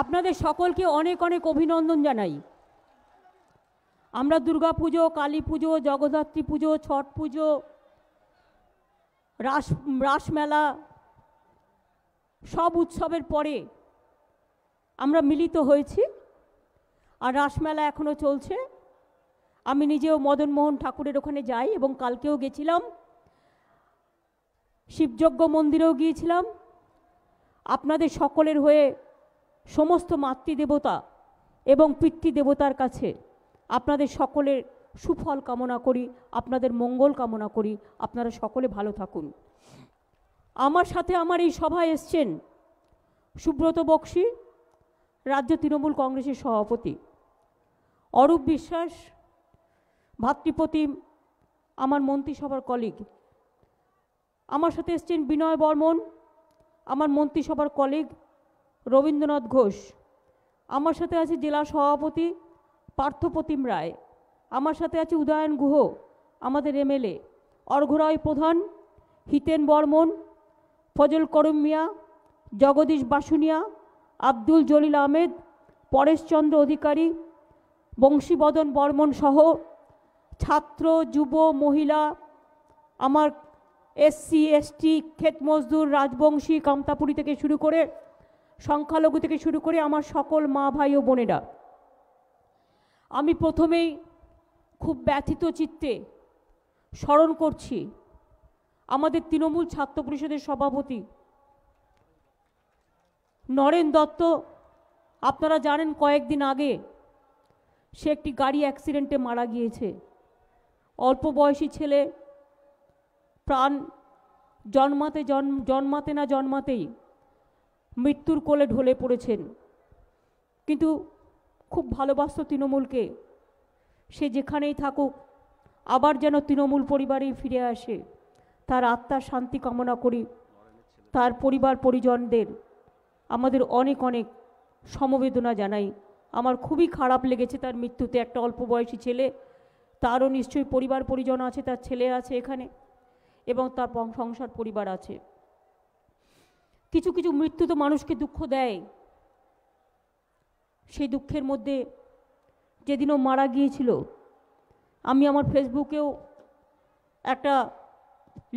আপনাদের সকলকে অনেক অনেক অভিনন্দন জানাই আমরা দুর্গা পুজো কালী পুজো জগদ্ধাত্রী পুজো ছট পুজো রাস রাসমেলা সব উৎসবের পরে আমরা মিলিত হয়েছি আর রাসমেলা এখনও চলছে আমি নিজেও মদনমোহন ঠাকুরের ওখানে যাই এবং কালকেও গেছিলাম শিবযজ্ঞ মন্দিরেও গিয়েছিলাম আপনাদের সকলের হয়ে সমস্ত মাতৃদেবতা এবং পিতৃদেবতার কাছে আপনাদের সকলের সুফল কামনা করি আপনাদের মঙ্গল কামনা করি আপনারা সকলে ভালো থাকুন আমার সাথে আমার এই সভায় এসছেন সুব্রত বক্সি রাজ্য তৃণমূল কংগ্রেসের সভাপতি অরূপ বিশ্বাস ভাতৃপ্রতিম আমার মন্ত্রিসভার কলিগ আমার সাথে এসছেন বিনয় বর্মন আমার মন্ত্রিসভার কলিগ রবীন্দ্রনাথ ঘোষ আমার সাথে আছে জেলা সভাপতি পার্থপ্রতিম রায় আমার সাথে আছে উদয়ন গুহ আমাদের এমএলএ অর্ঘরয় প্রধান হিতেন বর্মন ফজল করম মিয়া জগদীশ বাসুনিয়া আব্দুল জলিল আহমেদ পরেশচন্দ্র অধিকারী বংশীবদন বর্মন সহ ছাত্র যুব মহিলা আমার এসসি এসটি ক্ষেত মজদুর রাজবংশী কামতাপুরি থেকে শুরু করে সংখ্যালঘু থেকে শুরু করে আমার সকল মা ভাই ও বোনেরা আমি প্রথমেই খুব ব্যথিত চিত্তে স্মরণ করছি আমাদের তৃণমূল ছাত্র পরিষদের সভাপতি নরেন দত্ত আপনারা জানেন কয়েকদিন আগে সে একটি গাড়ি অ্যাক্সিডেন্টে মারা গিয়েছে অল্প বয়সী ছেলে প্রাণ জন্মাতে জন্মাতে না জন্মাতেই মৃত্যুর কোলে ঢলে পড়েছেন কিন্তু খুব ভালোবাসত তৃণমূলকে সে যেখানেই থাকুক আবার যেন তৃণমূল পরিবারেই ফিরে আসে তার আত্মার শান্তি কামনা করি তার পরিবার পরিজনদের আমাদের অনেক অনেক সমবেদনা জানাই আমার খুবই খারাপ লেগেছে তার মৃত্যুতে একটা অল্প বয়সী ছেলে তারও নিশ্চয়ই পরিবার পরিজন আছে তার ছেলে আছে এখানে এবং তার সংসার পরিবার আছে কিছু কিছু মৃত্যু তো মানুষকে দুঃখ দেয় সেই দুঃখের মধ্যে যেদিনও মারা গিয়েছিল আমি আমার ফেসবুকেও একটা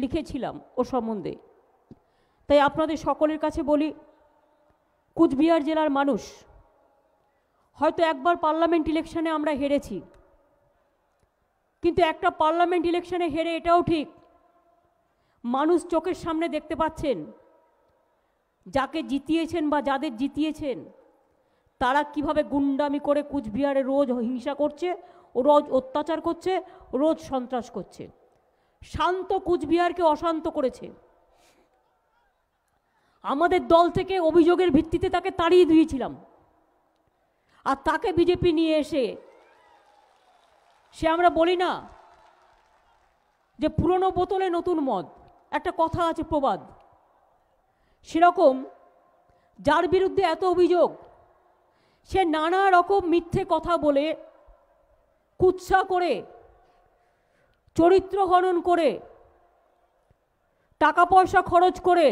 লিখেছিলাম ও সম্বন্ধে তাই আপনাদের সকলের কাছে বলি কুচবিহার জেলার মানুষ হয়তো একবার পার্লামেন্ট ইলেকশনে আমরা হেরেছি কিন্তু একটা পার্লামেন্ট ইলেকশনে হেরে এটাও ঠিক মানুষ চোখের সামনে দেখতে পাচ্ছেন যাকে জিতিয়েছেন বা যাদের জিতিয়েছেন তারা কিভাবে গুন্ডামি করে কুচবিহারে রোজ হিংসা করছে রোজ অত্যাচার করছে রোজ সন্ত্রাস করছে শান্ত কুচবিহারকে অশান্ত করেছে আমাদের দল থেকে অভিযোগের ভিত্তিতে তাকে তাড়িয়ে দিয়েছিলাম আর তাকে বিজেপি নিয়ে এসে সে আমরা বলি না যে পুরনো বোতলে নতুন মদ একটা কথা আছে প্রবাদ সেরকম যার বিরুদ্ধে এত অভিযোগ সে নানা রকম মিথ্যে কথা বলে কুৎসা করে চরিত্র হনন করে টাকা পয়সা খরচ করে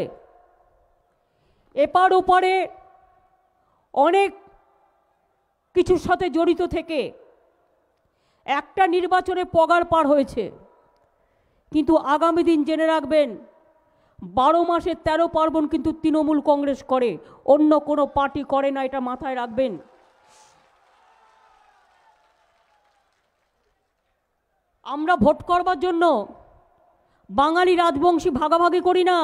এপার ওপারে অনেক কিছুর সাথে জড়িত থেকে একটা নির্বাচনে পগার পার হয়েছে কিন্তু আগামী দিন জেনে রাখবেন বারো মাসে ১৩ পার্বণ কিন্তু তৃণমূল কংগ্রেস করে অন্য কোনো পার্টি করে না এটা মাথায় রাখবেন আমরা ভোট করবার জন্য বাঙালি রাজবংশী ভাগাভাগি করি না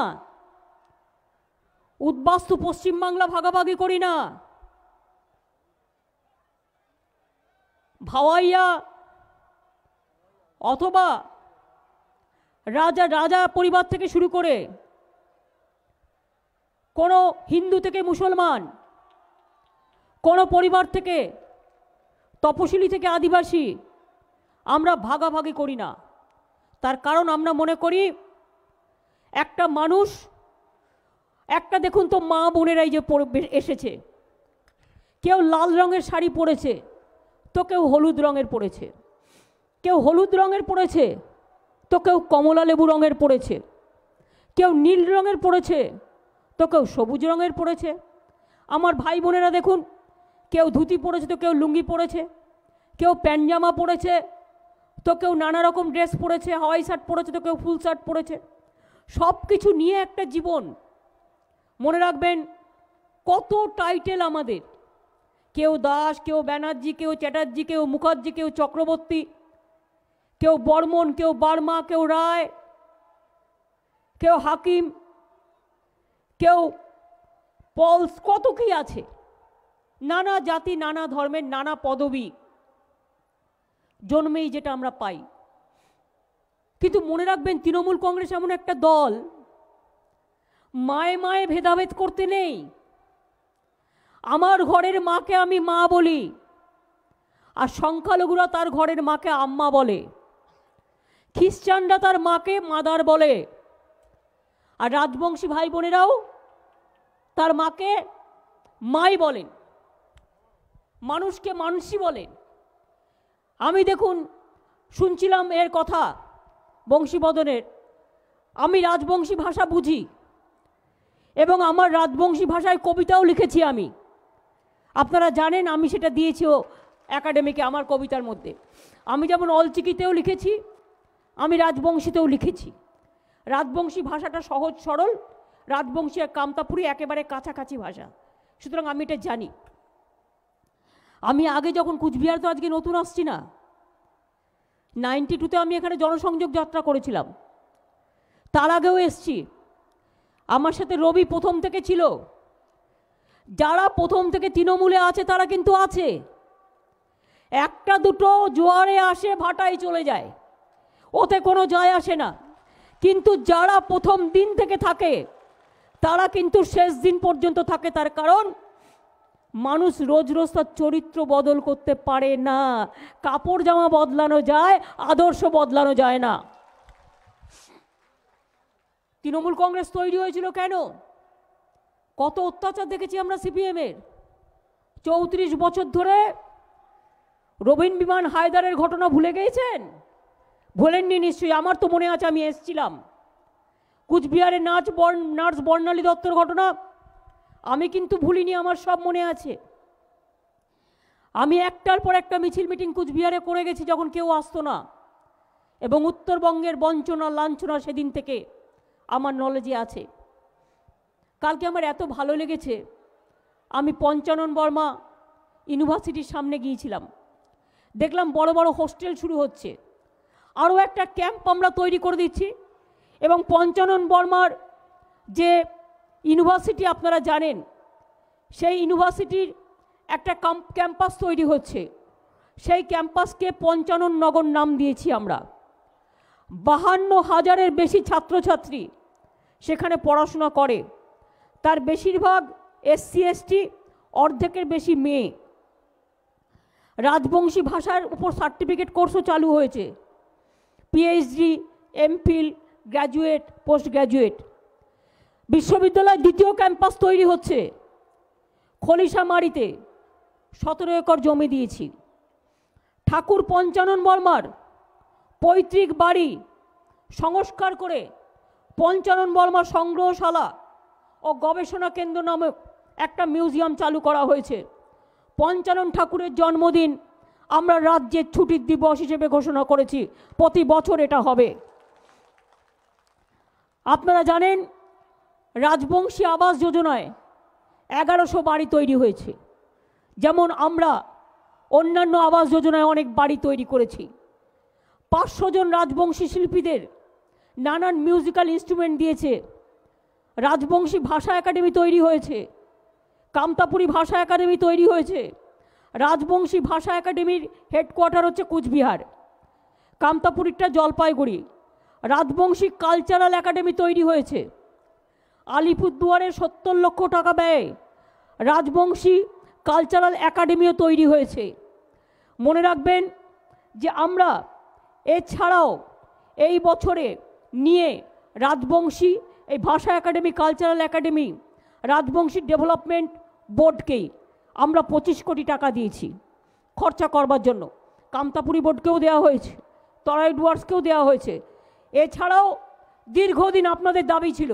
উদ্বাস্তু পশ্চিমবাংলা ভাগাভাগি করি না ভাওয়াইয়া অথবা রাজা রাজা পরিবার থেকে শুরু করে কোনো হিন্দু থেকে মুসলমান কোনো পরিবার থেকে তপশিলি থেকে আদিবাসী আমরা ভাগাভাগি করি না তার কারণ আমরা মনে করি একটা মানুষ একটা দেখুন তো মা বোনেরাই যে এসেছে কেউ লাল রঙের শাড়ি পরেছে তো কেউ হলুদ রঙের পরেছে কেউ হলুদ রঙের পরেছে তো কেউ কমলা লেবু রঙের পরেছে কেউ নীল রঙের পরেছে তো কেউ সবুজ রঙের পড়েছে আমার ভাই বোনেরা দেখুন কেউ ধুতি পরেছে তো কেউ লুঙ্গি পরেছে কেউ জামা পরেছে তো কেউ নানা রকম ড্রেস পরেছে হাওয়াই শার্ট পরেছে তো কেউ ফুল শার্ট পরেছে সব কিছু নিয়ে একটা জীবন মনে রাখবেন কত টাইটেল আমাদের কেউ দাস কেউ ব্যানার্জি কেউ চ্যাটার্জি কেউ মুখার্জি কেউ চক্রবর্তী কেউ বর্মন কেউ বার্মা কেউ রায় কেউ হাকিম কেউ পলস কত কি আছে নানা জাতি নানা ধর্মের নানা পদবি জন্মেই যেটা আমরা পাই কিন্তু মনে রাখবেন তৃণমূল কংগ্রেস এমন একটা দল মায়ে মায়ে ভেদাভেদ করতে নেই আমার ঘরের মাকে আমি মা বলি আর সংখ্যালঘুরা তার ঘরের মাকে আম্মা বলে খ্রিস্টানরা তার মাকে মাদার বলে আর রাজবংশী ভাই বোনেরাও তার মাকে মাই বলেন মানুষকে মানুষই বলেন আমি দেখুন শুনছিলাম এর কথা বংশীবদনের আমি রাজবংশী ভাষা বুঝি এবং আমার রাজবংশী ভাষায় কবিতাও লিখেছি আমি আপনারা জানেন আমি সেটা দিয়েছি ও একাডেমিকে আমার কবিতার মধ্যে আমি যেমন অলচিকিতেও লিখেছি আমি রাজবংশীতেও লিখেছি রাজবংশী ভাষাটা সহজ সরল রাজবংশী আর কামতাপুরী একেবারে কাছাকাছি ভাষা সুতরাং আমি এটা জানি আমি আগে যখন কুচবিহার তো আজকে নতুন আসছি না নাইনটি টুতে আমি এখানে জনসংযোগ যাত্রা করেছিলাম তার আগেও এসছি আমার সাথে রবি প্রথম থেকে ছিল যারা প্রথম থেকে তৃণমূলে আছে তারা কিন্তু আছে একটা দুটো জোয়ারে আসে ভাটায় চলে যায় ওতে কোনো যায় আসে না কিন্তু যারা প্রথম দিন থেকে থাকে তারা কিন্তু শেষ দিন পর্যন্ত থাকে তার কারণ মানুষ রোজ রোজ তার চরিত্র বদল করতে পারে না কাপড় জামা বদলানো যায় আদর্শ বদলানো যায় না তৃণমূল কংগ্রেস তৈরি হয়েছিল কেন কত অত্যাচার দেখেছি আমরা সিপিএমের চৌত্রিশ বছর ধরে রবীন বিমান হায়দারের ঘটনা ভুলে গিয়েছেন ভোলেননি নিশ্চয়ই আমার তো মনে আছে আমি এসছিলাম কুচবিহারে নাচ বর্ণ নার্স বর্ণালী দত্তর ঘটনা আমি কিন্তু ভুলিনি আমার সব মনে আছে আমি একটার পর একটা মিছিল মিটিং কুচবিহারে করে গেছি যখন কেউ আসতো না এবং উত্তরবঙ্গের বঞ্চনা লাঞ্ছনা সেদিন থেকে আমার নলেজে আছে কালকে আমার এত ভালো লেগেছে আমি পঞ্চানন বর্মা ইউনিভার্সিটির সামনে গিয়েছিলাম দেখলাম বড় বড় হোস্টেল শুরু হচ্ছে আরও একটা ক্যাম্প আমরা তৈরি করে দিচ্ছি এবং পঞ্চানন বর্মার যে ইউনিভার্সিটি আপনারা জানেন সেই ইউনিভার্সিটির একটা ক্যাম্পাস তৈরি হচ্ছে সেই ক্যাম্পাসকে পঞ্চানন নগর নাম দিয়েছি আমরা বাহান্ন হাজারের বেশি ছাত্রছাত্রী সেখানে পড়াশোনা করে তার বেশিরভাগ এসসি এসটি অর্ধেকের বেশি মেয়ে রাজবংশী ভাষার উপর সার্টিফিকেট কোর্সও চালু হয়েছে PhD MPhil graduate post graduate বিশ্ববিদ্যালয়ের দ্বিতীয় ক্যাম্পাস তৈরি হচ্ছে খলিশামারিতে সতেরো একর জমি দিয়েছি ঠাকুর পঞ্চানন বর্মার পৈতৃক বাড়ি সংস্কার করে পঞ্চানন বর্মা সংগ্রহশালা ও গবেষণা কেন্দ্র নামে একটা মিউজিয়াম চালু করা হয়েছে পঞ্চানন ঠাকুরের জন্মদিন আমরা রাজ্যের ছুটির দিবস হিসেবে ঘোষণা করেছি প্রতি বছর এটা হবে আপনারা জানেন রাজবংশী আবাস যোজনায় এগারোশো বাড়ি তৈরি হয়েছে যেমন আমরা অন্যান্য আবাস যোজনায় অনেক বাড়ি তৈরি করেছি পাঁচশো জন রাজবংশী শিল্পীদের নানান মিউজিক্যাল ইনস্ট্রুমেন্ট দিয়েছে রাজবংশী ভাষা একাডেমি তৈরি হয়েছে কামতাপুরী ভাষা একাডেমি তৈরি হয়েছে রাজবংশী ভাষা একাডেমির হেডকোয়ার্টার হচ্ছে কুচবিহার কামতাপুরিটা জলপাইগুড়ি রাজবংশী কালচারাল একাডেমি তৈরি হয়েছে আলিপুরদুয়ারে সত্তর লক্ষ টাকা ব্যয়ে রাজবংশী কালচারাল একাডেমিও তৈরি হয়েছে মনে রাখবেন যে আমরা এছাড়াও এই বছরে নিয়ে রাজবংশী এই ভাষা academy cultural academy Rajbanshi development বোর্ডকেই আমরা পঁচিশ কোটি টাকা দিয়েছি খরচা করবার জন্য কামতাপুরি বোর্ডকেও দেওয়া হয়েছে তরাই ডুয়ার্সকেও দেওয়া হয়েছে এছাড়াও দীর্ঘদিন আপনাদের দাবি ছিল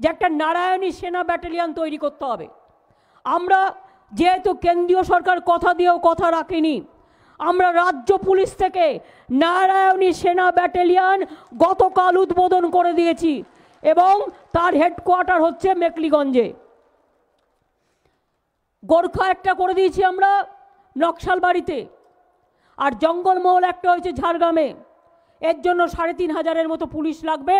যে একটা নারায়ণী সেনা ব্যাটালিয়ান তৈরি করতে হবে আমরা যেহেতু কেন্দ্রীয় সরকার কথা দিয়েও কথা রাখেনি আমরা রাজ্য পুলিশ থেকে নারায়ণী সেনা ব্যাটালিয়ান গতকাল উদ্বোধন করে দিয়েছি এবং তার হেডকোয়ার্টার হচ্ছে মেকলিগঞ্জে গোর্খা একটা করে দিয়েছি আমরা নকশালবাড়িতে আর জঙ্গলমহল একটা হয়েছে ঝাড়গ্রামে এর জন্য সাড়ে তিন হাজারের মতো পুলিশ লাগবে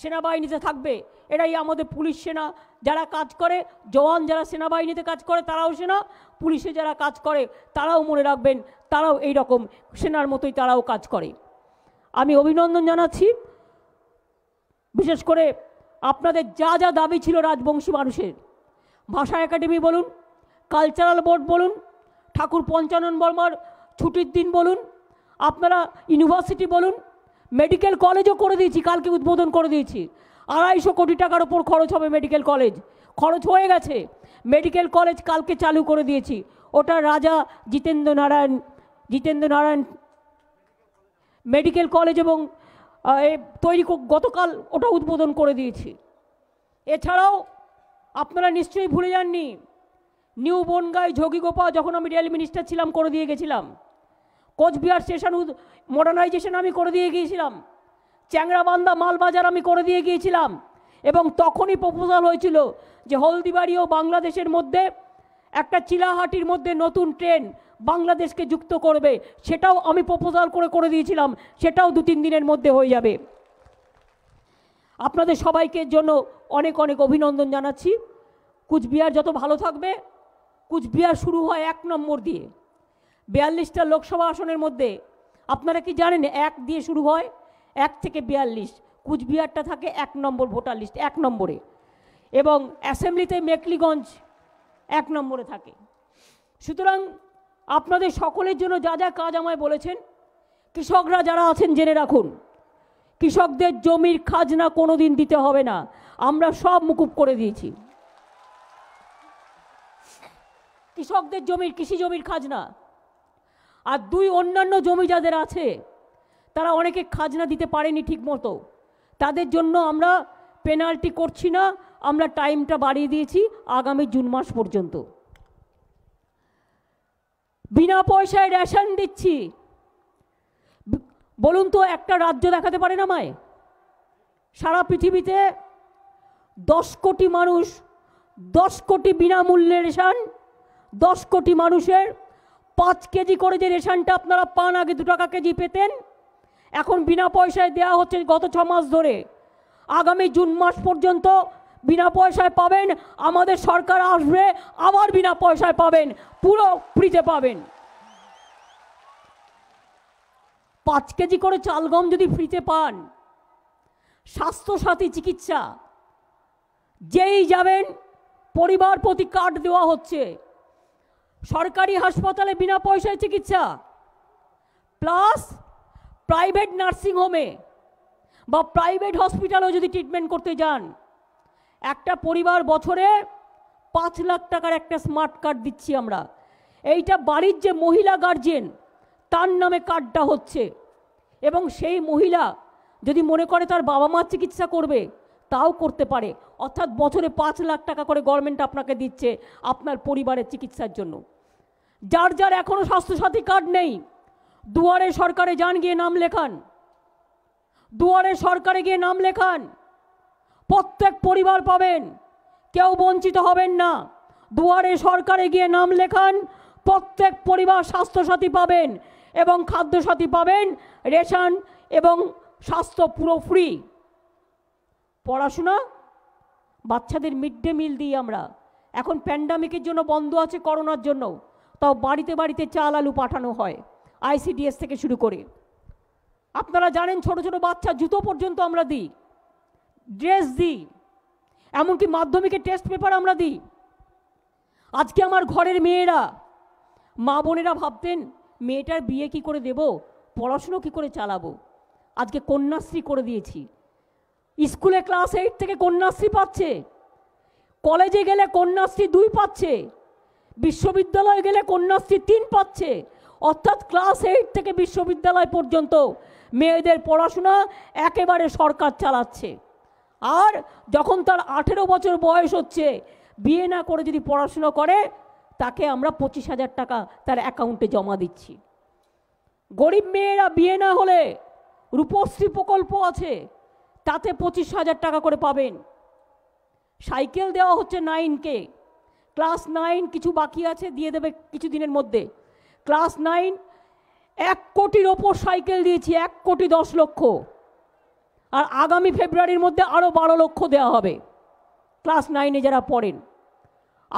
সেনাবাহিনীতে থাকবে এরাই আমাদের পুলিশ সেনা যারা কাজ করে জওয়ান যারা সেনাবাহিনীতে কাজ করে তারাও সেনা পুলিশে যারা কাজ করে তারাও মনে রাখবেন তারাও এই রকম সেনার মতোই তারাও কাজ করে আমি অভিনন্দন জানাচ্ছি বিশেষ করে আপনাদের যা যা দাবি ছিল রাজবংশী মানুষের ভাষা একাডেমি বলুন কালচারাল বোর্ড বলুন ঠাকুর পঞ্চানন বর্মার ছুটির দিন বলুন আপনারা ইউনিভার্সিটি বলুন মেডিকেল কলেজও করে দিয়েছি কালকে উদ্বোধন করে দিয়েছি আড়াইশো কোটি টাকার ওপর খরচ হবে মেডিকেল কলেজ খরচ হয়ে গেছে মেডিকেল কলেজ কালকে চালু করে দিয়েছি ওটা রাজা জিতেন্দ্র নারায়ণ জিতেন্দ্র নারায়ণ মেডিকেল কলেজ এবং তৈরি গতকাল ওটা উদ্বোধন করে দিয়েছি এছাড়াও আপনারা নিশ্চয়ই ভুলে যাননি নিউ বনগাঁয় গোপা যখন আমি রেল মিনিস্টার ছিলাম করে দিয়ে গেছিলাম কোচবিহার স্টেশন মডার্নাইজেশন আমি করে দিয়ে গিয়েছিলাম চ্যাংরাবান্ধা মালবাজার আমি করে দিয়ে গিয়েছিলাম এবং তখনই প্রপোজাল হয়েছিল যে হলদিবাড়ি ও বাংলাদেশের মধ্যে একটা চিলাহাটির মধ্যে নতুন ট্রেন বাংলাদেশকে যুক্ত করবে সেটাও আমি প্রপোজাল করে করে দিয়েছিলাম সেটাও দু তিন দিনের মধ্যে হয়ে যাবে আপনাদের সবাইকে জন্য অনেক অনেক অভিনন্দন জানাচ্ছি কুচবিহার যত ভালো থাকবে কুচবিহার শুরু হয় এক নম্বর দিয়ে বিয়াল্লিশটা লোকসভা আসনের মধ্যে আপনারা কি জানেন এক দিয়ে শুরু হয় এক থেকে বিয়াল্লিশ কুচবিহারটা থাকে এক নম্বর ভোটার লিস্ট এক নম্বরে এবং অ্যাসেম্বলিতে মেকলিগঞ্জ এক নম্বরে থাকে সুতরাং আপনাদের সকলের জন্য যা যা কাজ আমায় বলেছেন কৃষকরা যারা আছেন জেনে রাখুন কৃষকদের জমির খাজনা কোনো দিন দিতে হবে না আমরা সব মুকুব করে দিয়েছি কৃষকদের জমির কৃষি জমির খাজনা আর দুই অন্যান্য জমি যাদের আছে তারা অনেকে খাজনা দিতে পারেনি ঠিক মতো তাদের জন্য আমরা পেনাল্টি করছি না আমরা টাইমটা বাড়িয়ে দিয়েছি আগামী জুন মাস পর্যন্ত বিনা পয়সায় রেশন দিচ্ছি বলুন তো একটা রাজ্য দেখাতে পারেন আমায় সারা পৃথিবীতে দশ কোটি মানুষ দশ কোটি বিনামূল্যে রেশন দশ কোটি মানুষের পাঁচ কেজি করে যে রেশনটা আপনারা পান আগে দু টাকা কেজি পেতেন এখন বিনা পয়সায় দেয়া হচ্ছে গত ছ মাস ধরে আগামী জুন মাস পর্যন্ত বিনা পয়সায় পাবেন আমাদের সরকার আসবে আবার বিনা পয়সায় পাবেন পুরো ফ্রিতে পাবেন পাঁচ কেজি করে চালগম যদি ফ্রিতে পান স্বাস্থ্যসাথী চিকিৎসা যেই যাবেন পরিবার প্রতি কার্ড দেওয়া হচ্ছে সরকারি হাসপাতালে বিনা পয়সায় চিকিৎসা প্লাস প্রাইভেট নার্সিংহোমে বা প্রাইভেট হসপিটালেও যদি ট্রিটমেন্ট করতে যান একটা পরিবার বছরে পাঁচ লাখ টাকার একটা স্মার্ট কার্ড দিচ্ছি আমরা এইটা বাড়ির যে মহিলা গার্জেন তার নামে কার্ডটা হচ্ছে এবং সেই মহিলা যদি মনে করে তার বাবা মা চিকিৎসা করবে তাও করতে পারে অর্থাৎ বছরে পাঁচ লাখ টাকা করে গভর্নমেন্ট আপনাকে দিচ্ছে আপনার পরিবারের চিকিৎসার জন্য যার যার এখনও স্বাস্থ্যসাথী কার্ড নেই দুয়ারে সরকারে যান গিয়ে নাম লেখান দুয়ারে সরকারে গিয়ে নাম লেখান প্রত্যেক পরিবার পাবেন কেউ বঞ্চিত হবেন না দুয়ারে সরকারে গিয়ে নাম লেখান প্রত্যেক পরিবার স্বাস্থ্যসাথী পাবেন এবং খাদ্যসাথী পাবেন রেশন এবং স্বাস্থ্য পুরো ফ্রি পড়াশোনা বাচ্চাদের মিড ডে মিল দিই আমরা এখন প্যান্ডামিকের জন্য বন্ধ আছে করোনার জন্য তাও বাড়িতে বাড়িতে চাল আলু পাঠানো হয় আইসিডিএস থেকে শুরু করে আপনারা জানেন ছোট ছোট বাচ্চা জুতো পর্যন্ত আমরা দিই ড্রেস দিই এমনকি মাধ্যমিকে টেস্ট পেপার আমরা দিই আজকে আমার ঘরের মেয়েরা মা বোনেরা ভাবতেন মেয়েটার বিয়ে কি করে দেব পড়াশুনো কি করে চালাবো আজকে কন্যাশ্রী করে দিয়েছি স্কুলে ক্লাস এইট থেকে কন্যাশ্রী পাচ্ছে কলেজে গেলে কন্যাশ্রী দুই পাচ্ছে বিশ্ববিদ্যালয় গেলে কন্যাশ্রী তিন পাচ্ছে অর্থাৎ ক্লাস এইট থেকে বিশ্ববিদ্যালয় পর্যন্ত মেয়েদের পড়াশোনা একেবারে সরকার চালাচ্ছে আর যখন তার আঠেরো বছর বয়স হচ্ছে বিয়ে না করে যদি পড়াশুনো করে তাকে আমরা পঁচিশ হাজার টাকা তার অ্যাকাউন্টে জমা দিচ্ছি গরিব মেয়েরা বিয়ে না হলে রূপশ্রী প্রকল্প আছে তাতে পঁচিশ হাজার টাকা করে পাবেন সাইকেল দেওয়া হচ্ছে নাইনকে ক্লাস নাইন কিছু বাকি আছে দিয়ে দেবে কিছু দিনের মধ্যে ক্লাস নাইন এক কোটির ওপর সাইকেল দিয়েছি এক কোটি দশ লক্ষ আর আগামী ফেব্রুয়ারির মধ্যে আরও বারো লক্ষ দেওয়া হবে ক্লাস নাইনে যারা পড়েন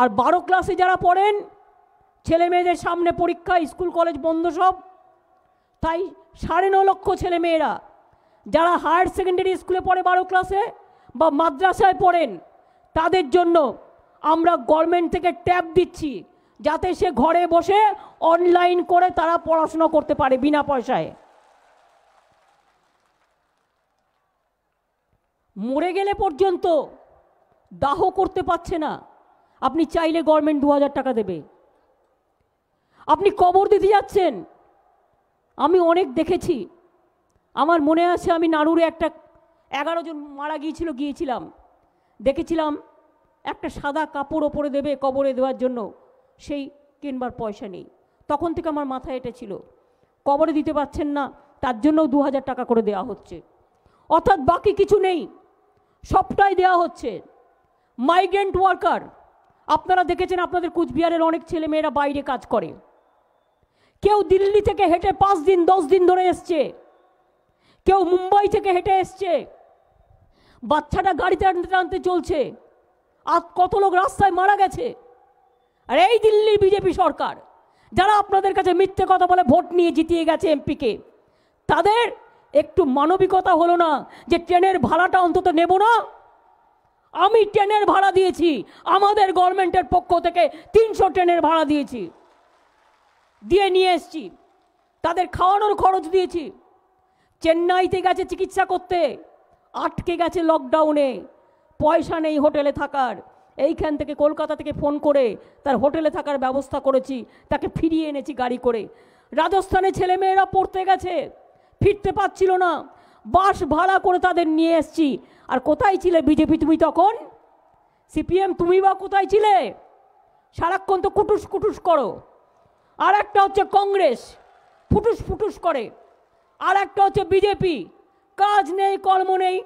আর বারো ক্লাসে যারা পড়েন ছেলে মেয়েদের সামনে পরীক্ষা স্কুল কলেজ বন্ধ সব তাই সাড়ে ন লক্ষ ছেলে মেয়েরা যারা হায়ার সেকেন্ডারি স্কুলে পড়ে বারো ক্লাসে বা মাদ্রাসায় পড়েন তাদের জন্য আমরা গভর্নমেন্ট থেকে ট্যাব দিচ্ছি যাতে সে ঘরে বসে অনলাইন করে তারা পড়াশোনা করতে পারে বিনা পয়সায় মরে গেলে পর্যন্ত দাহ করতে পারছে না আপনি চাইলে গভর্নমেন্ট দু টাকা দেবে আপনি কবর দিতে যাচ্ছেন আমি অনেক দেখেছি আমার মনে আছে আমি নাড়ুরে একটা এগারো জন মারা গিয়েছিল গিয়েছিলাম দেখেছিলাম একটা সাদা কাপড় ওপরে দেবে কবরে দেওয়ার জন্য সেই কিনবার পয়সা নেই তখন থেকে আমার মাথায় এটা ছিল কবরে দিতে পারছেন না তার জন্যও দু হাজার টাকা করে দেয়া হচ্ছে অর্থাৎ বাকি কিছু নেই সবটাই দেয়া হচ্ছে মাইগ্রেন্ট ওয়ার্কার আপনারা দেখেছেন আপনাদের কুচবিহারের অনেক ছেলে মেয়েরা বাইরে কাজ করে কেউ দিল্লি থেকে হেঁটে পাঁচ দিন দশ দিন ধরে এসছে কেউ মুম্বাই থেকে হেঁটে এসছে বাচ্চাটা গাড়িতে টানতে টানতে চলছে আর কত লোক রাস্তায় মারা গেছে আর এই দিল্লির বিজেপি সরকার যারা আপনাদের কাছে মিথ্যে কথা বলে ভোট নিয়ে জিতিয়ে গেছে এমপিকে তাদের একটু মানবিকতা হলো না যে ট্রেনের ভাড়াটা অন্তত নেব না আমি ট্রেনের ভাড়া দিয়েছি আমাদের গভর্নমেন্টের পক্ষ থেকে তিনশো ট্রেনের ভাড়া দিয়েছি দিয়ে নিয়ে এসছি তাদের খাওয়ানোর খরচ দিয়েছি চেন্নাইতে গেছে চিকিৎসা করতে আটকে গেছে লকডাউনে পয়সা নেই হোটেলে থাকার এইখান থেকে কলকাতা থেকে ফোন করে তার হোটেলে থাকার ব্যবস্থা করেছি তাকে ফিরিয়ে এনেছি গাড়ি করে রাজস্থানে ছেলেমেয়েরা পড়তে গেছে ফিরতে পাচ্ছিল না বাস ভাড়া করে তাদের নিয়ে এসছি আর কোথায় ছিলে বিজেপি তুমি তখন সিপিএম তুমি বা কোথায় ছিলে সারাক্ষণ তো কুটুস কুটুস করো আর একটা হচ্ছে কংগ্রেস ফুটুস ফুটুস করে আর একটা হচ্ছে বিজেপি কাজ নেই কর্ম নেই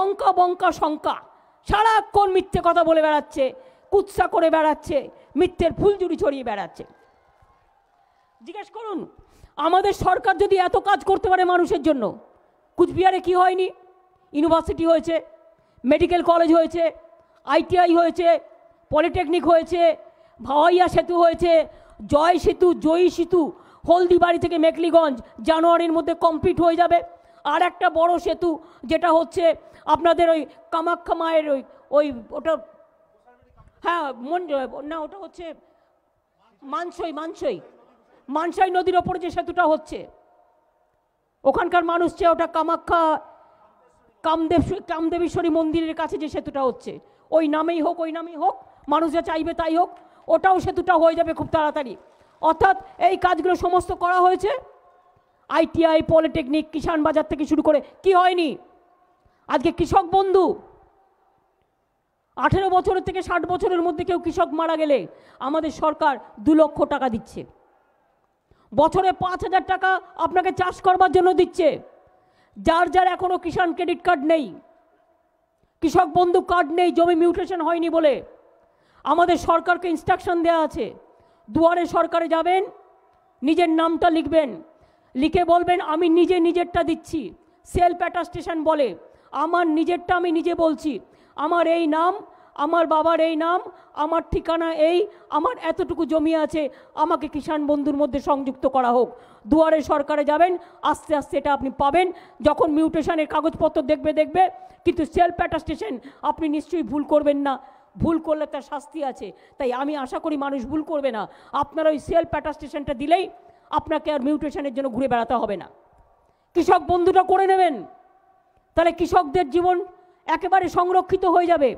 অঙ্কা বঙ্কা শঙ্কা সারাক্ষণ মিথ্যে কথা বলে বেড়াচ্ছে কুৎসা করে বেড়াচ্ছে মিথ্যের ফুলঝুরি ছড়িয়ে বেড়াচ্ছে জিজ্ঞেস করুন আমাদের সরকার যদি এত কাজ করতে পারে মানুষের জন্য কুচবিহারে কি হয়নি ইউনিভার্সিটি হয়েছে মেডিকেল কলেজ হয়েছে আইটিআই হয়েছে পলিটেকনিক হয়েছে ভাওয়াইয়া সেতু হয়েছে জয় সেতু জয়ী সেতু হলদিবাড়ি থেকে মেকলিগঞ্জ জানুয়ারির মধ্যে কমপ্লিট হয়ে যাবে আর একটা বড় সেতু যেটা হচ্ছে আপনাদের ওই কামাখ্যা মায়ের ওই ওই ওটা হ্যাঁ মন না ওটা হচ্ছে মানসই মানসই মানসাই নদীর ওপরে যে সেতুটা হচ্ছে ওখানকার মানুষ চেয়ে ওটা কামাখ্যা কামদেব কামদেবেশ্বরী মন্দিরের কাছে যে সেতুটা হচ্ছে ওই নামেই হোক ওই নামেই হোক মানুষ যা চাইবে তাই হোক ওটাও সেতুটা হয়ে যাবে খুব তাড়াতাড়ি অর্থাৎ এই কাজগুলো সমস্ত করা হয়েছে আইটিআই পলিটেকনিক কিষাণ বাজার থেকে শুরু করে কি হয়নি আজকে কৃষক বন্ধু আঠেরো বছরের থেকে ষাট বছরের মধ্যে কেউ কৃষক মারা গেলে আমাদের সরকার দু লক্ষ টাকা দিচ্ছে বছরে পাঁচ হাজার টাকা আপনাকে চাষ করবার জন্য দিচ্ছে যার যার এখনও কিষাণ ক্রেডিট কার্ড নেই কৃষক বন্ধু কার্ড নেই জমি মিউটেশন হয়নি বলে আমাদের সরকারকে ইনস্ট্রাকশন দেয়া আছে দুয়ারে সরকারে যাবেন নিজের নামটা লিখবেন লিখে বলবেন আমি নিজে নিজেরটা দিচ্ছি সেলফ অ্যাটাস্টেশন বলে আমার নিজেরটা আমি নিজে বলছি আমার এই নাম আমার বাবার এই নাম আমার ঠিকানা এই আমার এতটুকু জমি আছে আমাকে কিষাণ বন্ধুর মধ্যে সংযুক্ত করা হোক দুয়ারে সরকারে যাবেন আস্তে আস্তে এটা আপনি পাবেন যখন মিউটেশনের কাগজপত্র দেখবে দেখবে কিন্তু সেলফ অ্যাটাস্টেশন আপনি নিশ্চয়ই ভুল করবেন না ভুল করলে তার শাস্তি আছে তাই আমি আশা করি মানুষ ভুল করবে না আপনারা ওই সেলফ অ্যাটাস্টেশনটা দিলেই আপনাকে আর মিউটেশনের জন্য ঘুরে বেড়াতে হবে না কৃষক বন্ধুটা করে নেবেন তাহলে কৃষকদের জীবন একেবারে সংরক্ষিত হয়ে যাবে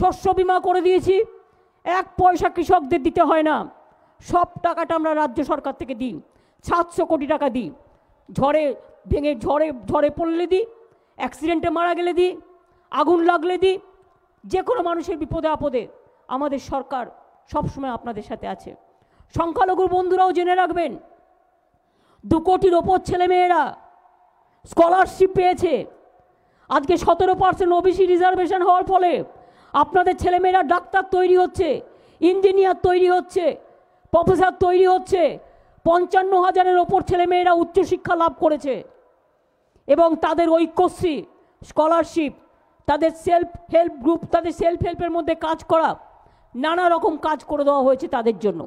শস্য বিমা করে দিয়েছি এক পয়সা কৃষকদের দিতে হয় না সব টাকাটা আমরা রাজ্য সরকার থেকে দিই সাতশো কোটি টাকা দিই ঝড়ে ভেঙে ঝড়ে ঝড়ে পড়লে দিই অ্যাক্সিডেন্টে মারা গেলে দিই আগুন লাগলে দিই যে কোনো মানুষের বিপদে আপদে আমাদের সরকার সবসময় আপনাদের সাথে আছে সংখ্যালঘুর বন্ধুরাও জেনে রাখবেন দু কোটির ওপর ছেলেমেয়েরা স্কলারশিপ পেয়েছে আজকে সতেরো পার্সেন্ট ওবিসি রিজার্ভেশন হওয়ার ফলে আপনাদের ছেলেমেয়েরা ডাক্তার তৈরি হচ্ছে ইঞ্জিনিয়ার তৈরি হচ্ছে প্রফেসর তৈরি হচ্ছে পঞ্চান্ন হাজারের ওপর ছেলেমেয়েরা উচ্চশিক্ষা লাভ করেছে এবং তাদের ঐক্যশ্রী স্কলারশিপ তাদের সেলফ হেল্প গ্রুপ তাদের সেলফ হেল্পের মধ্যে কাজ করা নানা রকম কাজ করে দেওয়া হয়েছে তাদের জন্য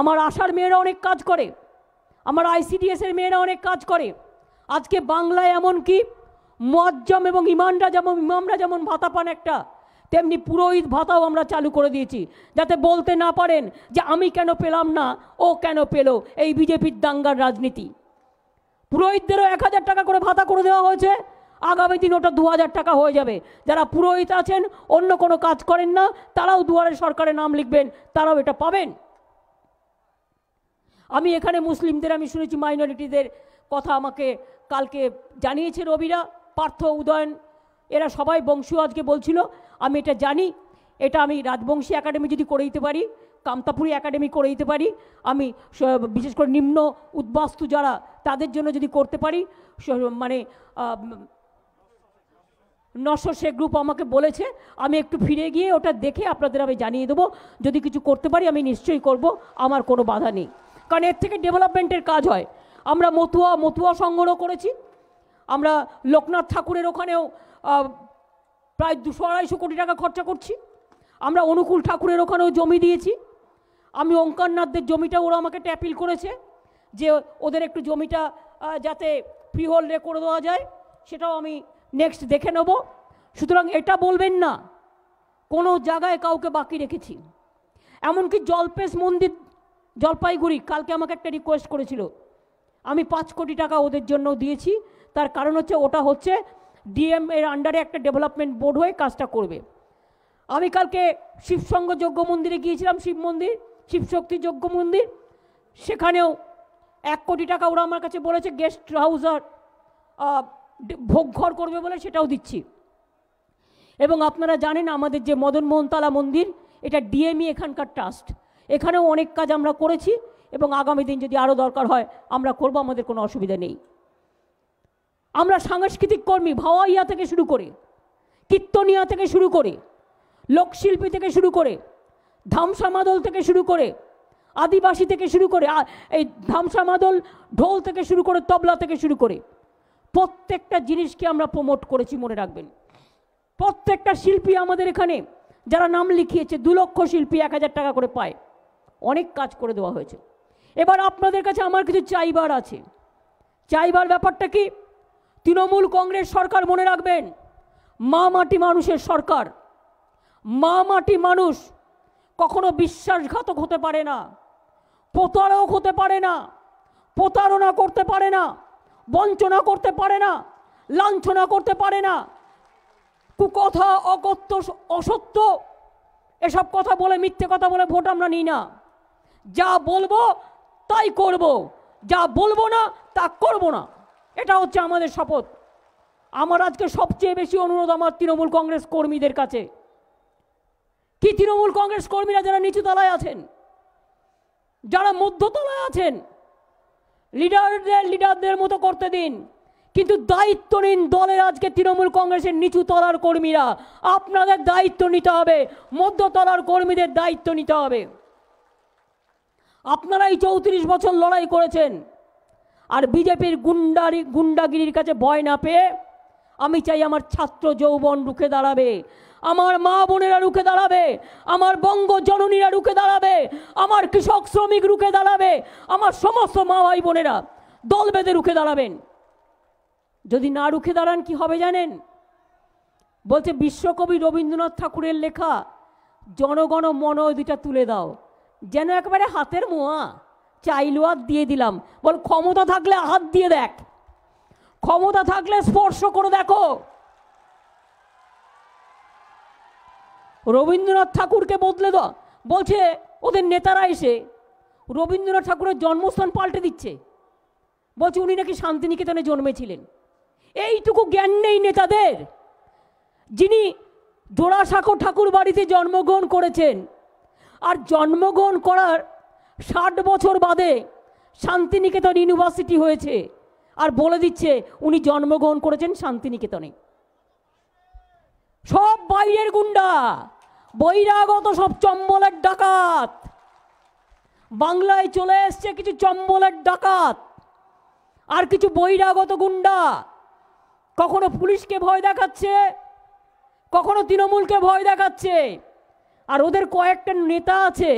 আমার আশার মেয়েরা অনেক কাজ করে আমার আইসিডিএসের মেয়েরা অনেক কাজ করে আজকে বাংলায় এমন কি মজ্জম এবং ইমানরা যেমন ইমামরা যেমন ভাতা পান একটা তেমনি পুরোহিত ভাতাও আমরা চালু করে দিয়েছি যাতে বলতে না পারেন যে আমি কেন পেলাম না ও কেন পেল এই বিজেপির দাঙ্গার রাজনীতি পুরোহিতদেরও এক হাজার টাকা করে ভাতা করে দেওয়া হয়েছে আগামী দিন ওটা দু হাজার টাকা হয়ে যাবে যারা পুরোহিত আছেন অন্য কোনো কাজ করেন না তারাও দুয়ারে সরকারে নাম লিখবেন তারাও এটা পাবেন আমি এখানে মুসলিমদের আমি শুনেছি মাইনরিটিদের কথা আমাকে কালকে জানিয়েছে রবিরা পার্থ উদয়ন এরা সবাই বংশীয়জকে বলছিল আমি এটা জানি এটা আমি রাজবংশী একাডেমি যদি করে দিতে পারি কামতাপুরী একাডেমি করে দিতে পারি আমি বিশেষ করে নিম্ন উদ্বাস্তু যারা তাদের জন্য যদি করতে পারি মানে নশো সে গ্রুপ আমাকে বলেছে আমি একটু ফিরে গিয়ে ওটা দেখে আপনাদের আমি জানিয়ে দেবো যদি কিছু করতে পারি আমি নিশ্চয়ই করব আমার কোনো বাধা নেই কারণ এর থেকে ডেভেলপমেন্টের কাজ হয় আমরা মতুয়া মতুয়া সংগ্রহ করেছি আমরা লোকনাথ ঠাকুরের ওখানেও প্রায় দুশো আড়াইশো কোটি টাকা খরচা করছি আমরা অনুকূল ঠাকুরের ওখানেও জমি দিয়েছি আমি ওঙ্কারনাথদের জমিটা ওরা আমাকে ট্যাপিল করেছে যে ওদের একটু জমিটা যাতে ফ্রি হোল্ডে করে দেওয়া যায় সেটাও আমি নেক্সট দেখে নেব সুতরাং এটা বলবেন না কোনো জায়গায় কাউকে বাকি রেখেছি এমনকি জলপেশ মন্দির জলপাইগুড়ি কালকে আমাকে একটা রিকোয়েস্ট করেছিল আমি পাঁচ কোটি টাকা ওদের জন্য দিয়েছি তার কারণ হচ্ছে ওটা হচ্ছে ডিএম এর আন্ডারে একটা ডেভেলপমেন্ট বোর্ড হয়ে কাজটা করবে আমি কালকে শিবসঙ্গ যজ্ঞ মন্দিরে গিয়েছিলাম শিব মন্দির শিবশক্তি যজ্ঞ মন্দির সেখানেও এক কোটি টাকা ওরা আমার কাছে বলেছে গেস্ট হাউস আর ভোগঘর করবে বলে সেটাও দিচ্ছি এবং আপনারা জানেন আমাদের যে মদন মোহনতলা মন্দির এটা ডিএমই এখানকার ট্রাস্ট এখানেও অনেক কাজ আমরা করেছি এবং আগামী দিন যদি আরও দরকার হয় আমরা করব আমাদের কোনো অসুবিধা নেই আমরা সাংস্কৃতিক কর্মী ভাওয়াইয়া থেকে শুরু করে কীর্তনিয়া থেকে শুরু করে লোকশিল্পী থেকে শুরু করে ধামসামাদল থেকে শুরু করে আদিবাসী থেকে শুরু করে এই ধামসামাদল ঢোল থেকে শুরু করে তবলা থেকে শুরু করে প্রত্যেকটা জিনিসকে আমরা প্রমোট করেছি মনে রাখবেন প্রত্যেকটা শিল্পী আমাদের এখানে যারা নাম লিখিয়েছে দু লক্ষ শিল্পী এক হাজার টাকা করে পায় অনেক কাজ করে দেওয়া হয়েছে এবার আপনাদের কাছে আমার কিছু চাইবার আছে চাইবার ব্যাপারটা কি তৃণমূল কংগ্রেস সরকার মনে রাখবেন মা মাটি মানুষের সরকার মা মাটি মানুষ কখনো বিশ্বাসঘাতক হতে পারে না প্রতারক হতে পারে না প্রতারণা করতে পারে না বঞ্চনা করতে পারে না লাঞ্ছনা করতে পারে না কুকথা অকথ্য অসত্য এসব কথা বলে মিথ্যে কথা বলে ভোট আমরা নিই না যা বলবো তাই করব যা বলবো না তা করব না এটা হচ্ছে আমাদের শপথ আমার আজকে সবচেয়ে বেশি অনুরোধ আমার তৃণমূল কংগ্রেস কর্মীদের কাছে কি তৃণমূল কংগ্রেস কর্মীরা যারা নিচু তলায় আছেন যারা মধ্যতলায় আছেন লিডারদের লিডারদের মতো করতে দিন কিন্তু দায়িত্ব নিন দলের আজকে তৃণমূল কংগ্রেসের নিচু তলার কর্মীরা আপনাদের দায়িত্ব নিতে হবে মধ্যতলার কর্মীদের দায়িত্ব নিতে হবে আপনারা এই চৌত্রিশ বছর লড়াই করেছেন আর বিজেপির গুন্ডারি গুন্ডাগিরির কাছে ভয় না পেয়ে আমি চাই আমার ছাত্র যৌবন রুখে দাঁড়াবে আমার মা বোনেরা রুখে দাঁড়াবে আমার বঙ্গ জননীরা রুখে দাঁড়াবে আমার কৃষক শ্রমিক রুখে দাঁড়াবে আমার সমস্ত মা ভাই বোনেরা দল বেঁধে রুখে দাঁড়াবেন যদি না রুখে দাঁড়ান কি হবে জানেন বলছে বিশ্বকবি রবীন্দ্রনাথ ঠাকুরের লেখা জনগণ মনোদিটা তুলে দাও যেন একবারে হাতের মোয়া চাইলো আর দিয়ে দিলাম বল ক্ষমতা থাকলে হাত দিয়ে দেখ ক্ষমতা থাকলে স্পর্শ করে দেখো রবীন্দ্রনাথ ঠাকুরকে বদলে দ বলছে ওদের নেতারা এসে রবীন্দ্রনাথ ঠাকুরের জন্মস্থান পাল্টে দিচ্ছে বলছে উনি নাকি শান্তিনিকেতনে জন্মেছিলেন এইটুকু জ্ঞান নেই নেতাদের যিনি জোড়াসাঁকো ঠাকুর বাড়িতে জন্মগ্রহণ করেছেন আর জন্মগ্রহণ করার ষাট বছর বাদে শান্তিনিকেতন ইউনিভার্সিটি হয়েছে আর বলে দিচ্ছে উনি জন্মগ্রহণ করেছেন শান্তিনিকেতনে সব বাইরের গুন্ডা বৈরাগত সব চম্বলের ডাকাত বাংলায় চলে এসছে কিছু চম্বলের ডাকাত আর কিছু বৈরাগত গুন্ডা কখনো পুলিশকে ভয় দেখাচ্ছে কখনো তৃণমূলকে ভয় দেখাচ্ছে আর ওদের কয়েকটা নেতা আছে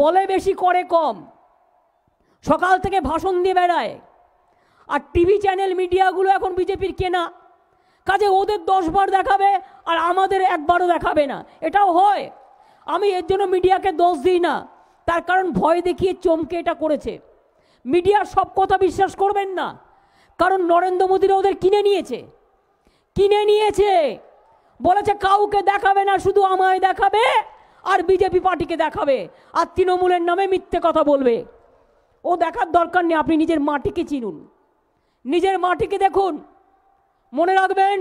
বলে বেশি করে কম সকাল থেকে ভাষণ দিয়ে বেড়ায় আর টিভি চ্যানেল মিডিয়াগুলো এখন বিজেপির কেনা কাজে ওদের দশবার দেখাবে আর আমাদের একবারও দেখাবে না এটাও হয় আমি এর জন্য মিডিয়াকে দোষ দিই না তার কারণ ভয় দেখিয়ে চমকে এটা করেছে মিডিয়ার সব কথা বিশ্বাস করবেন না কারণ নরেন্দ্র মোদীরা ওদের কিনে নিয়েছে কিনে নিয়েছে বলেছে কাউকে দেখাবে না শুধু আমায় দেখাবে আর বিজেপি পার্টিকে দেখাবে আর তৃণমূলের নামে মিথ্যে কথা বলবে ও দেখার দরকার নেই আপনি নিজের মাটিকে চিনুন নিজের মাটিকে দেখুন মনে রাখবেন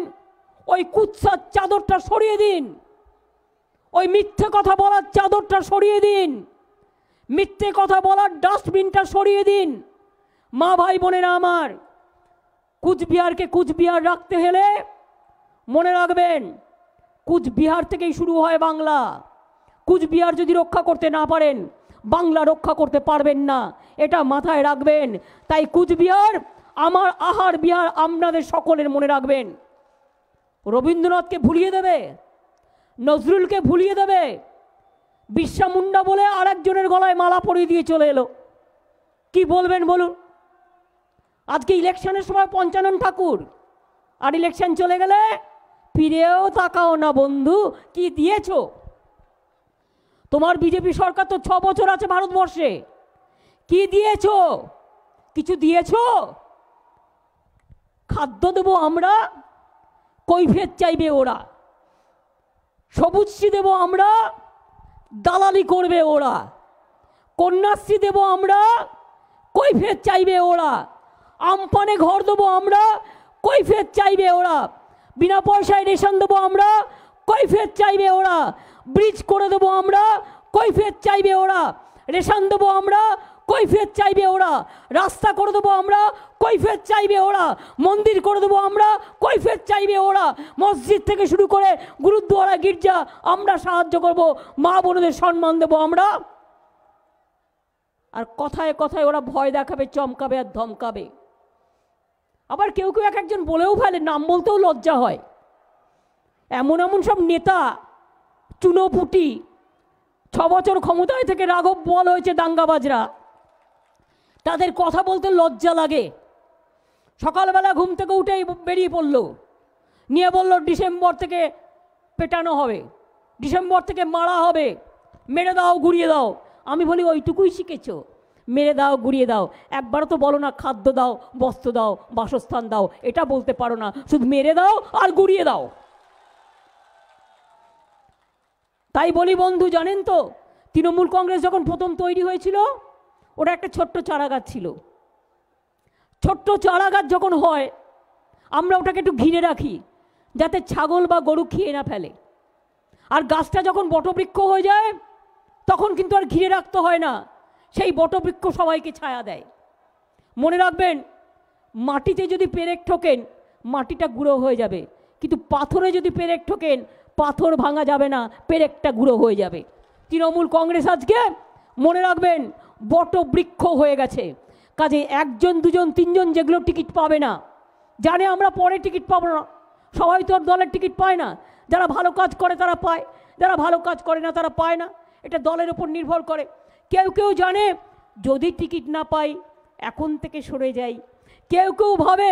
ওই কুৎসার চাদরটা সরিয়ে দিন ওই মিথ্যে কথা বলার চাদরটা সরিয়ে দিন মিথ্যে কথা বলার ডাস্টবিনটা সরিয়ে দিন মা ভাই বোনেরা আমার কুচবিহারকে কুচবিহার রাখতে হলে মনে রাখবেন কুচবিহার থেকেই শুরু হয় বাংলা কুচবিহার যদি রক্ষা করতে না পারেন বাংলা রক্ষা করতে পারবেন না এটা মাথায় রাখবেন তাই কুচবিহার আমার আহার বিহার আপনাদের সকলের মনে রাখবেন রবীন্দ্রনাথকে ভুলিয়ে দেবে নজরুলকে ভুলিয়ে দেবে বিশ্বা মুন্ডা বলে আরেকজনের গলায় মালা পরিয়ে দিয়ে চলে এলো কি বলবেন বলুন আজকে ইলেকশনের সময় পঞ্চানন ঠাকুর আর ইলেকশন চলে গেলে ফিরেও তাকাও না বন্ধু কি দিয়েছ তোমার বিজেপি সরকার তো ছ বছর আছে ভারতবর্ষে কি দিয়েছ কিছু দিয়েছ খাদ্য দেব আমরা কৈফের চাইবে ওরা সবুজশ্রী দেব আমরা দালালি করবে ওরা কন্যাশ্রী দেব আমরা কৈফের চাইবে ওরা আমপানে ঘর দেবো আমরা কৈফের চাইবে ওরা বিনা পয়সায় রেশন দেবো আমরা কৈফের চাইবে ওরা ব্রিজ করে দেবো আমরা কৈফের চাইবে ওরা রেশন দেবো আমরা কৈফিয়ত চাইবে ওরা রাস্তা করে দেবো আমরা কৈফিয়ত চাইবে ওরা মন্দির করে দেবো আমরা কৈফিয়ত চাইবে ওরা মসজিদ থেকে শুরু করে গুরুদ্বারা গির্জা আমরা সাহায্য করব মা বোনদের সম্মান দেবো আমরা আর কথায় কথায় ওরা ভয় দেখাবে চমকাবে আর ধমকাবে আবার কেউ কেউ এক একজন বলেও ফেলে নাম বলতেও লজ্জা হয় এমন এমন সব নেতা চুনোপুটি ছ বছর ক্ষমতায় থেকে রাঘব বল হয়েছে দাঙ্গাবাজরা তাদের কথা বলতে লজ্জা লাগে সকালবেলা ঘুম থেকে উঠেই বেরিয়ে পড়ল নিয়ে বলল ডিসেম্বর থেকে পেটানো হবে ডিসেম্বর থেকে মারা হবে মেরে দাও ঘুরিয়ে দাও আমি বলি ওইটুকুই শিখেছ মেরে দাও ঘুরিয়ে দাও একবার তো বলো না খাদ্য দাও বস্ত্র দাও বাসস্থান দাও এটা বলতে পারো না শুধু মেরে দাও আর ঘুরিয়ে দাও তাই বলি বন্ধু জানেন তো তৃণমূল কংগ্রেস যখন প্রথম তৈরি হয়েছিল ওটা একটা ছোট্ট চারাগাছ গাছ ছিল ছোট্ট চারা গাছ যখন হয় আমরা ওটাকে একটু ঘিরে রাখি যাতে ছাগল বা গরু খেয়ে না ফেলে আর গাছটা যখন বটবৃক্ষ হয়ে যায় তখন কিন্তু আর ঘিরে রাখতে হয় না সেই বটবৃক্ষ সবাইকে ছায়া দেয় মনে রাখবেন মাটিতে যদি পেরেক ঠোকেন মাটিটা গুঁড়ো হয়ে যাবে কিন্তু পাথরে যদি পেরেক ঠোকেন পাথর ভাঙা যাবে না পেরেকটা গুঁড়ো হয়ে যাবে তৃণমূল কংগ্রেস আজকে মনে রাখবেন বটবৃক্ষ হয়ে গেছে কাজে একজন দুজন তিনজন যেগুলো টিকিট পাবে না জানে আমরা পরে টিকিট পাবো না সবাই তো দলের টিকিট পায় না যারা ভালো কাজ করে তারা পায় যারা ভালো কাজ করে না তারা পায় না এটা দলের ওপর নির্ভর করে কেউ কেউ জানে যদি টিকিট না পাই এখন থেকে সরে যাই কেউ কেউ ভাবে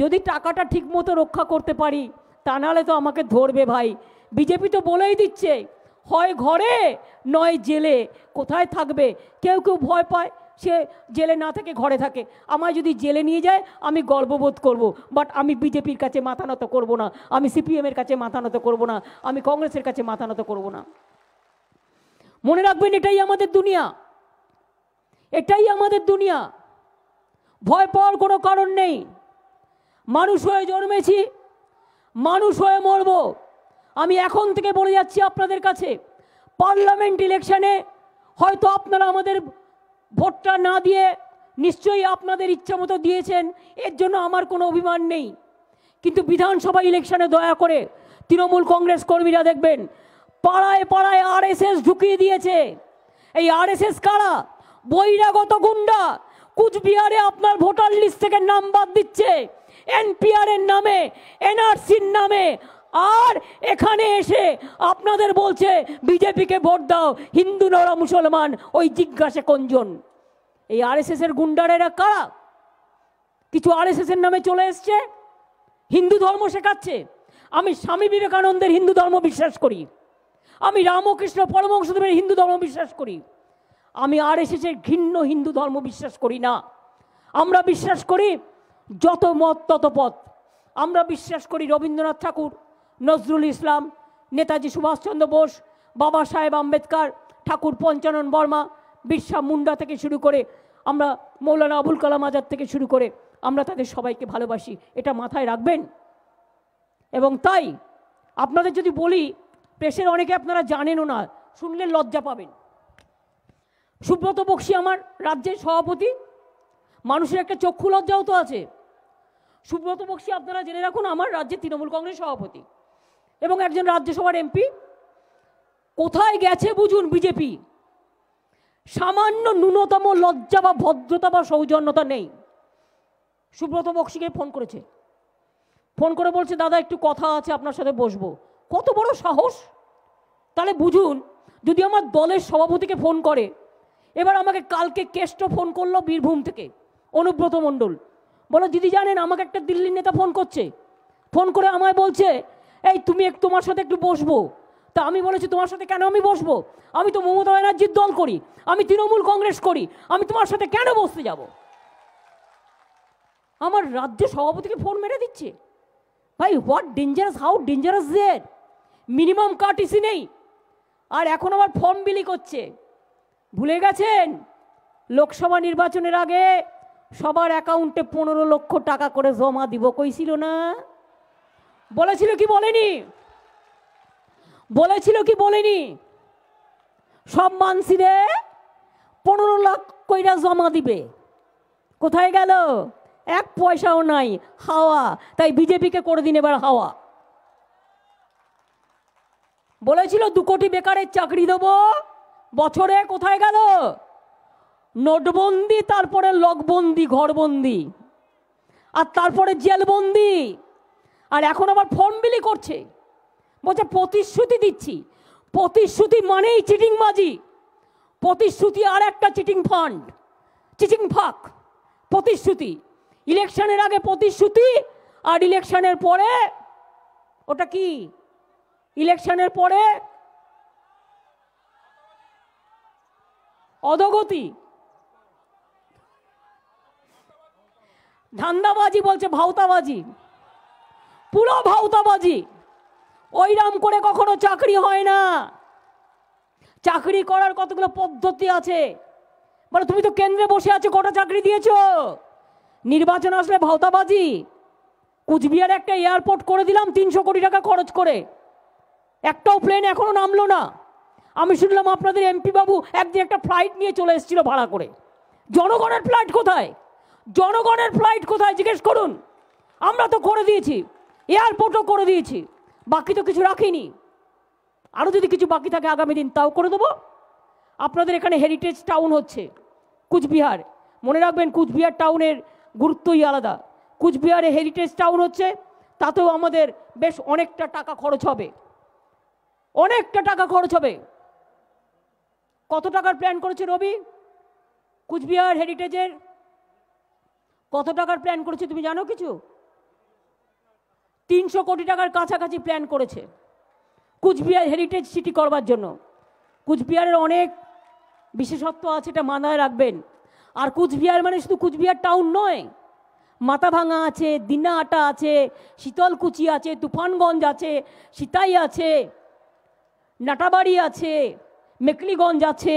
যদি টাকাটা ঠিকমতো রক্ষা করতে পারি তা নাহলে তো আমাকে ধরবে ভাই বিজেপি তো বলেই দিচ্ছে হয় ঘরে নয় জেলে কোথায় থাকবে কেউ কেউ ভয় পায় সে জেলে না থেকে ঘরে থাকে আমায় যদি জেলে নিয়ে যায় আমি গর্ববোধ করব। বাট আমি বিজেপির কাছে মাথা নত করব না আমি সিপিএমের কাছে মাথা নত করব না আমি কংগ্রেসের কাছে মাথা নত করব না মনে রাখবেন এটাই আমাদের দুনিয়া এটাই আমাদের দুনিয়া ভয় পাওয়ার কোনো কারণ নেই মানুষ হয়ে জন্মেছি মানুষ হয়ে মরবো আমি এখন থেকে বলে যাচ্ছি আপনাদের কাছে পার্লামেন্ট ইলেকশনে হয়তো আপনারা আমাদের ভোটটা না দিয়ে নিশ্চয়ই আপনাদের ইচ্ছা মতো দিয়েছেন এর জন্য আমার কোনো অভিমান নেই কিন্তু বিধানসভা ইলেকশনে দয়া করে তৃণমূল কংগ্রেস কর্মীরা দেখবেন পাড়ায় পাড়ায় আরএসএস ঢুকিয়ে দিয়েছে এই আরএসএস কারা বহিরাগত গুন্ডা কুচবিহারে আপনার ভোটার লিস্ট থেকে নাম বাদ দিচ্ছে এনপিআর এর নামে এনআরসির নামে আর এখানে এসে আপনাদের বলছে বিজেপিকে ভোট দাও হিন্দু নরা মুসলমান ওই জিজ্ঞাসা কোনজন এই আরএসএসের গুন্ডারেরা কারা কিছু আরএসএসের নামে চলে এসছে হিন্দু ধর্ম শেখাচ্ছে আমি স্বামী বিবেকানন্দের হিন্দু ধর্ম বিশ্বাস করি আমি রামকৃষ্ণ পরমংসদেবের হিন্দু ধর্ম বিশ্বাস করি আমি আর এসেছের ঘৃণ্য হিন্দু ধর্ম বিশ্বাস করি না আমরা বিশ্বাস করি যত মত তত পথ আমরা বিশ্বাস করি রবীন্দ্রনাথ ঠাকুর নজরুল ইসলাম নেতাজি সুভাষচন্দ্র বোস বাবা সাহেব আম্বেদকার ঠাকুর পঞ্চানন বর্মা বিরসা মুন্ডা থেকে শুরু করে আমরা মৌলানা আবুল কালাম আজাদ থেকে শুরু করে আমরা তাদের সবাইকে ভালোবাসি এটা মাথায় রাখবেন এবং তাই আপনাদের যদি বলি প্রেসের অনেকে আপনারা জানেনও না শুনলে লজ্জা পাবেন সুব্রত বক্সি আমার রাজ্যের সভাপতি মানুষের একটা চক্ষু লজ্জাও তো আছে সুব্রত বক্সি আপনারা জেনে রাখুন আমার রাজ্যে তৃণমূল কংগ্রেস সভাপতি এবং একজন রাজ্যসভার এমপি কোথায় গেছে বুঝুন বিজেপি সামান্য ন্যূনতম লজ্জা বা ভদ্রতা বা সৌজন্যতা নেই সুব্রত বক্সিকে ফোন করেছে ফোন করে বলছে দাদা একটু কথা আছে আপনার সাথে বসবো কত বড় সাহস তাহলে বুঝুন যদি আমার দলের সভাপতিকে ফোন করে এবার আমাকে কালকে কেষ্ট ফোন করলো বীরভূম থেকে অনুব্রত মণ্ডল বলো দিদি জানেন আমাকে একটা দিল্লির নেতা ফোন করছে ফোন করে আমায় বলছে এই তুমি এক তোমার সাথে একটু বসবো তা আমি বলেছি তোমার সাথে কেন আমি বসবো আমি তো মমতা ব্যানার্জির দল করি আমি তৃণমূল কংগ্রেস করি আমি তোমার সাথে কেন বসতে যাব আমার রাজ্য সভাপতিকে ফোন মেরে দিচ্ছে ভাই what dangerous how dangerous their minimum কাটিসি নেই আর এখন আবার ফর্ম বিলি করছে ভুলে গেছেন লোকসভা নির্বাচনের আগে সবার অ্যাকাউন্টে পনেরো লক্ষ টাকা করে জমা দিব কইছিল না বলেছিল কি বলেনি বলেছিল কি বলেনি সব মানসিরে পনেরো লাখ কইরা জমা দিবে কোথায় গেল এক পয়সাও নাই হাওয়া তাই বিজেপিকে করে দিন এবার হাওয়া বলেছিল দু কোটি বেকারের চাকরি দেবো বছরে কোথায় গেল নোটবন্দি তারপরে লকবন্দি ঘরবন্দি আর তারপরে জেলবন্দি আর এখন আবার ফর্ম বিলি করছে বলছে প্রতিশ্রুতি দিচ্ছি প্রতিশ্রুতি মানেই চিটিংবাজি প্রতিশ্রুতি আর একটা চিটিং ফান্ড চিটিং ফাঁক প্রতিশ্রুতি ইলেকশনের আগে প্রতিশ্রুতি আর ইলেকশনের পরে ওটা কি ইলেকশনের পরে অধগতি ধান্দাবাজি বলছে ভাওতাবাজি পুরো ভাউতাবাজি ওইরাম করে কখনো চাকরি হয় না চাকরি করার কতগুলো পদ্ধতি আছে মানে তুমি তো কেন্দ্রে বসে আছো কটা চাকরি দিয়েছ নির্বাচন আসলে ভাওতাবাজি কুচবিহারে একটা এয়ারপোর্ট করে দিলাম তিনশো কোটি টাকা খরচ করে একটাও প্লেন এখনও নামলো না আমি শুনলাম আপনাদের এমপি বাবু একদিন একটা ফ্লাইট নিয়ে চলে এসেছিল ভাড়া করে জনগণের ফ্লাইট কোথায় জনগণের ফ্লাইট কোথায় জিজ্ঞেস করুন আমরা তো করে দিয়েছি এয়ারপোর্টও করে দিয়েছি বাকি তো কিছু রাখিনি আরও যদি কিছু বাকি থাকে আগামী দিন তাও করে দেবো আপনাদের এখানে হেরিটেজ টাউন হচ্ছে কুচবিহার মনে রাখবেন কুচবিহার টাউনের গুরুত্বই আলাদা কুচবিহারে হেরিটেজ টাউন হচ্ছে তাতেও আমাদের বেশ অনেকটা টাকা খরচ হবে অনেকটা টাকা খরচ হবে কত টাকার প্ল্যান করেছে রবি কুচবিহার হেরিটেজের কত টাকার প্ল্যান করেছে তুমি জানো কিছু তিনশো কোটি টাকার কাছাকাছি প্ল্যান করেছে কুচবিহার হেরিটেজ সিটি করবার জন্য কুচবিহারের অনেক বিশেষত্ব আছে এটা মানায় রাখবেন আর কুচবিহার মানে শুধু কুচবিহার টাউন নয় মাথাভাঙা আছে আটা আছে শীতলকুচি আছে তুফানগঞ্জ আছে সিতাই আছে নাটাবাড়ি আছে মেকলিগঞ্জ আছে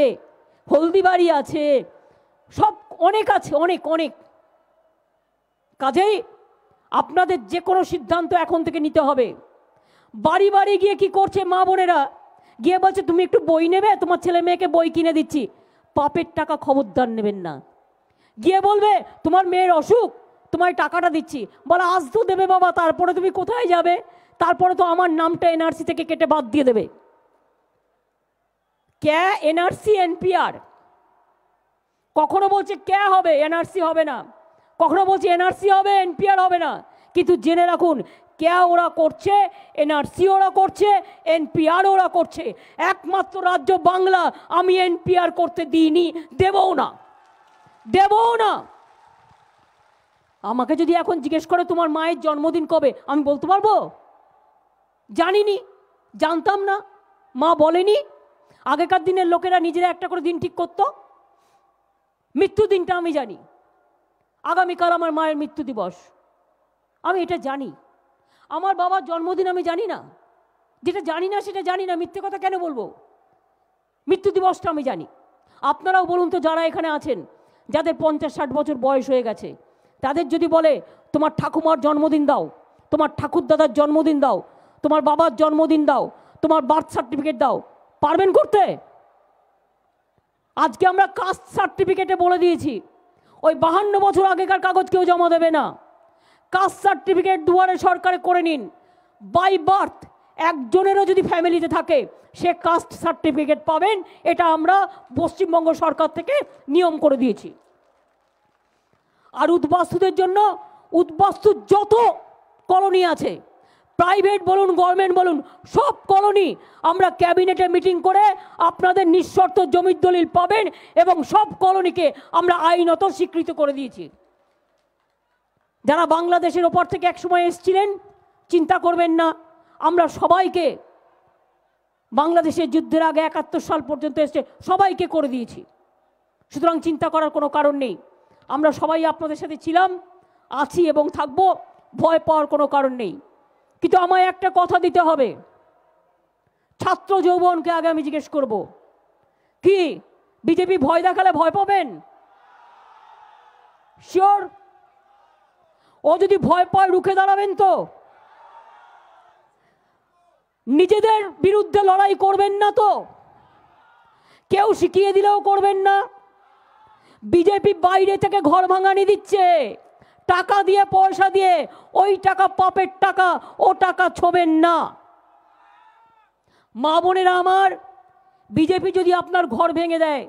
হলদিবাড়ি আছে সব অনেক আছে অনেক অনেক কাজেই আপনাদের যে কোনো সিদ্ধান্ত এখন থেকে নিতে হবে বাড়ি বাড়ি গিয়ে কি করছে মা বোনেরা গিয়ে বলছে তুমি একটু বই নেবে তোমার ছেলে মেয়েকে বই কিনে দিচ্ছি পাপের টাকা খবরদার নেবেন না গিয়ে বলবে তোমার মেয়ের অসুখ তোমায় টাকাটা দিচ্ছি বলে আজ তো দেবে বাবা তারপরে তুমি কোথায় যাবে তারপরে তো আমার নামটা এনআরসি থেকে কেটে বাদ দিয়ে দেবে ক্যা এনআরসি এনপিআর কখনো বলছে ক্যা হবে এনআরসি হবে না কখনো বলছি এনআরসি হবে এনপিআর হবে না কিন্তু জেনে রাখুন কে ওরা করছে এনআরসি ওরা করছে এনপিআর ওরা করছে একমাত্র রাজ্য বাংলা আমি এনপিআর করতে দিইনি দেবও না দেবও না আমাকে যদি এখন জিজ্ঞেস করে তোমার মায়ের জন্মদিন কবে আমি বলতে পারবো জানিনি জানতাম না মা বলেনি আগেকার দিনের লোকেরা নিজেরা একটা করে দিন ঠিক করতো মৃত্যু দিনটা আমি জানি আগামীকাল আমার মায়ের মৃত্যু দিবস আমি এটা জানি আমার বাবার জন্মদিন আমি জানি না যেটা জানি না সেটা জানি না মিথ্যে কথা কেন বলবো মৃত্যু দিবসটা আমি জানি আপনারাও বলুন তো যারা এখানে আছেন যাদের পঞ্চাশ ষাট বছর বয়স হয়ে গেছে তাদের যদি বলে তোমার ঠাকুমার জন্মদিন দাও তোমার ঠাকুর দাদার জন্মদিন দাও তোমার বাবার জন্মদিন দাও তোমার বার্থ সার্টিফিকেট দাও পারবেন করতে আজকে আমরা কাস্ট সার্টিফিকেটে বলে দিয়েছি ওই বাহান্ন বছর আগেকার কাগজ কেউ জমা দেবে না কাস্ট সার্টিফিকেট দুয়ারে সরকারে করে নিন বাই বার্থ একজনেরও যদি ফ্যামিলিতে থাকে সে কাস্ট সার্টিফিকেট পাবেন এটা আমরা পশ্চিমবঙ্গ সরকার থেকে নিয়ম করে দিয়েছি আর উদ্বাস্তুদের জন্য উদ্বাস্তু যত কলোনি আছে প্রাইভেট বলুন গভর্নমেন্ট বলুন সব কলোনি আমরা ক্যাবিনেটে মিটিং করে আপনাদের নিঃশর্ত জমির দলিল পাবেন এবং সব কলোনিকে আমরা আইনত স্বীকৃত করে দিয়েছি যারা বাংলাদেশের ওপর থেকে একসময় এসছিলেন চিন্তা করবেন না আমরা সবাইকে বাংলাদেশের যুদ্ধের আগে একাত্তর সাল পর্যন্ত এসছে সবাইকে করে দিয়েছি সুতরাং চিন্তা করার কোনো কারণ নেই আমরা সবাই আপনাদের সাথে ছিলাম আছি এবং থাকবো ভয় পাওয়ার কোনো কারণ নেই কিন্তু আমায় একটা কথা দিতে হবে ছাত্র যৌবনকে আগে আমি জিজ্ঞেস করব কি বিজেপি ভয় দেখালে ভয় পাবেন শিওর ও যদি ভয় পায় রুখে দাঁড়াবেন তো নিজেদের বিরুদ্ধে লড়াই করবেন না তো কেউ শিখিয়ে দিলেও করবেন না বিজেপি বাইরে থেকে ঘর ভাঙানি দিচ্ছে টাকা দিয়ে পয়সা দিয়ে ওই টাকা পাপের টাকা ও টাকা ছোবেন না মা বোনেরা আমার বিজেপি যদি আপনার ঘর ভেঙে দেয়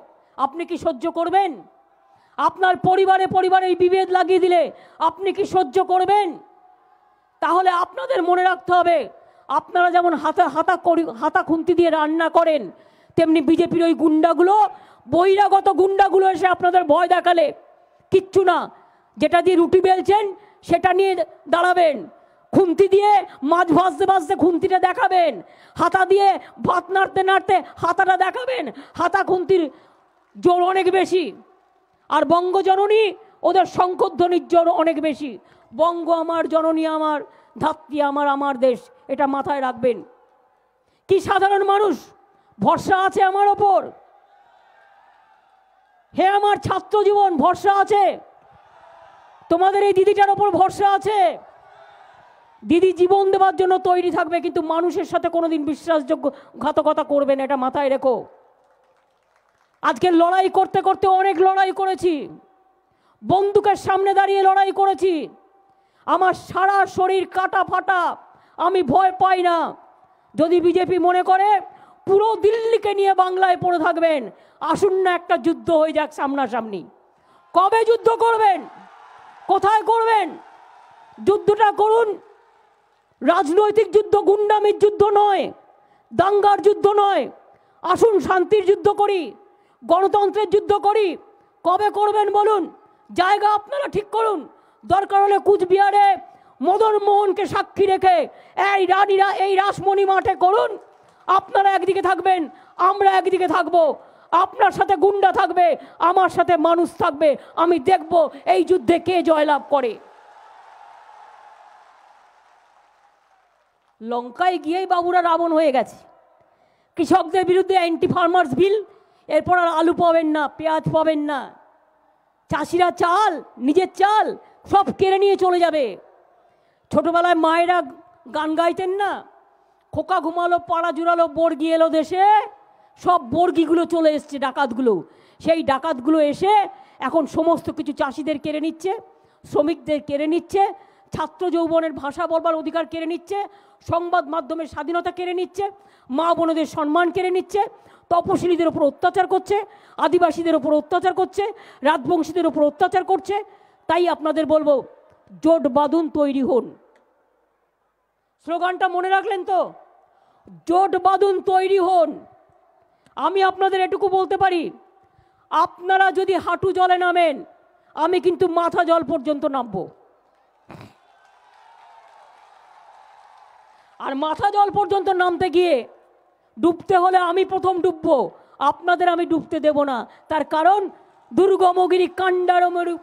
আপনি কি সহ্য করবেন আপনার পরিবারে পরিবারে এই বিভেদ লাগিয়ে দিলে আপনি কি সহ্য করবেন তাহলে আপনাদের মনে রাখতে হবে আপনারা যেমন হাতা হাতা করি হাতা খুন্তি দিয়ে রান্না করেন তেমনি বিজেপির ওই গুন্ডাগুলো বহিরাগত গুন্ডাগুলো এসে আপনাদের ভয় দেখালে কিচ্ছু না যেটা দিয়ে রুটি বেলছেন সেটা নিয়ে দাঁড়াবেন খুন্তি দিয়ে মাছ ভাজতে ভাজতে খুন্তিটা দেখাবেন হাতা দিয়ে ভাত নাড়তে নাড়তে হাতাটা দেখাবেন হাতা খুন্তির জোর অনেক বেশি আর বঙ্গ জননী ওদের শঙ্করধ্বনির জোর অনেক বেশি বঙ্গ আমার জননী আমার ধাত্রী আমার আমার দেশ এটা মাথায় রাখবেন কি সাধারণ মানুষ ভরসা আছে আমার ওপর হে আমার ছাত্র জীবন ভরসা আছে তোমাদের এই দিদিটার ওপর ভরসা আছে দিদি জীবন দেওয়ার জন্য তৈরি থাকবে কিন্তু মানুষের সাথে কোনোদিন বিশ্বাসযোগ্য ঘাতকতা করবে না এটা মাথায় রেখো আজকে লড়াই করতে করতে অনেক লড়াই করেছি বন্দুকের সামনে দাঁড়িয়ে লড়াই করেছি আমার সারা শরীর কাটা ফাটা আমি ভয় পাই না যদি বিজেপি মনে করে পুরো দিল্লিকে নিয়ে বাংলায় পড়ে থাকবেন আসুন না একটা যুদ্ধ হয়ে যাক সামনাসামনি কবে যুদ্ধ করবেন কোথায় করবেন যুদ্ধটা করুন রাজনৈতিক যুদ্ধ গুন্ডামির যুদ্ধ নয় দাঙ্গার যুদ্ধ নয় আসুন শান্তির যুদ্ধ করি গণতন্ত্রের যুদ্ধ করি কবে করবেন বলুন জায়গা আপনারা ঠিক করুন দরকার হলে কুচবিহারে মদন মোহনকে সাক্ষী রেখে এই রানীরা এই রাসমণি মাঠে করুন আপনারা একদিকে থাকবেন আমরা একদিকে থাকবো আপনার সাথে গুন্ডা থাকবে আমার সাথে মানুষ থাকবে আমি দেখব এই যুদ্ধে কে জয়লাভ করে লঙ্কায় গিয়েই বাবুরা রাবণ হয়ে গেছে কৃষকদের বিরুদ্ধে অ্যান্টি ফার্মার্স বিল এরপর আর আলু পাবেন না পেঁয়াজ পাবেন না চাষিরা চাল নিজের চাল সব কেড়ে নিয়ে চলে যাবে ছোটবেলায় মায়েরা গান গাইতেন না খোকা ঘুমালো পাড়া জুড়ালো বর্গি এলো দেশে সব বর্গিগুলো চলে এসছে ডাকাতগুলো সেই ডাকাতগুলো এসে এখন সমস্ত কিছু চাষিদের কেড়ে নিচ্ছে শ্রমিকদের কেড়ে নিচ্ছে ছাত্র যৌবনের ভাষা বলবার অধিকার কেড়ে নিচ্ছে সংবাদ মাধ্যমের স্বাধীনতা কেড়ে নিচ্ছে মা বোনদের সম্মান কেড়ে নিচ্ছে তপশিলীদের ওপর অত্যাচার করছে আদিবাসীদের ওপর অত্যাচার করছে রাজবংশীদের ওপর অত্যাচার করছে তাই আপনাদের বলবো জোট বাঁধুন তৈরি হন স্লোগানটা মনে রাখলেন তো জোট বাঁধুন তৈরি হন আমি আপনাদের এটুকু বলতে পারি আপনারা যদি হাঁটু জলে নামেন আমি কিন্তু মাথা জল পর্যন্ত নামব আর মাথা জল পর্যন্ত নামতে গিয়ে ডুবতে হলে আমি প্রথম ডুববো আপনাদের আমি ডুবতে দেব না তার কারণ দুর্গমগিরি কাণ্ডার মরু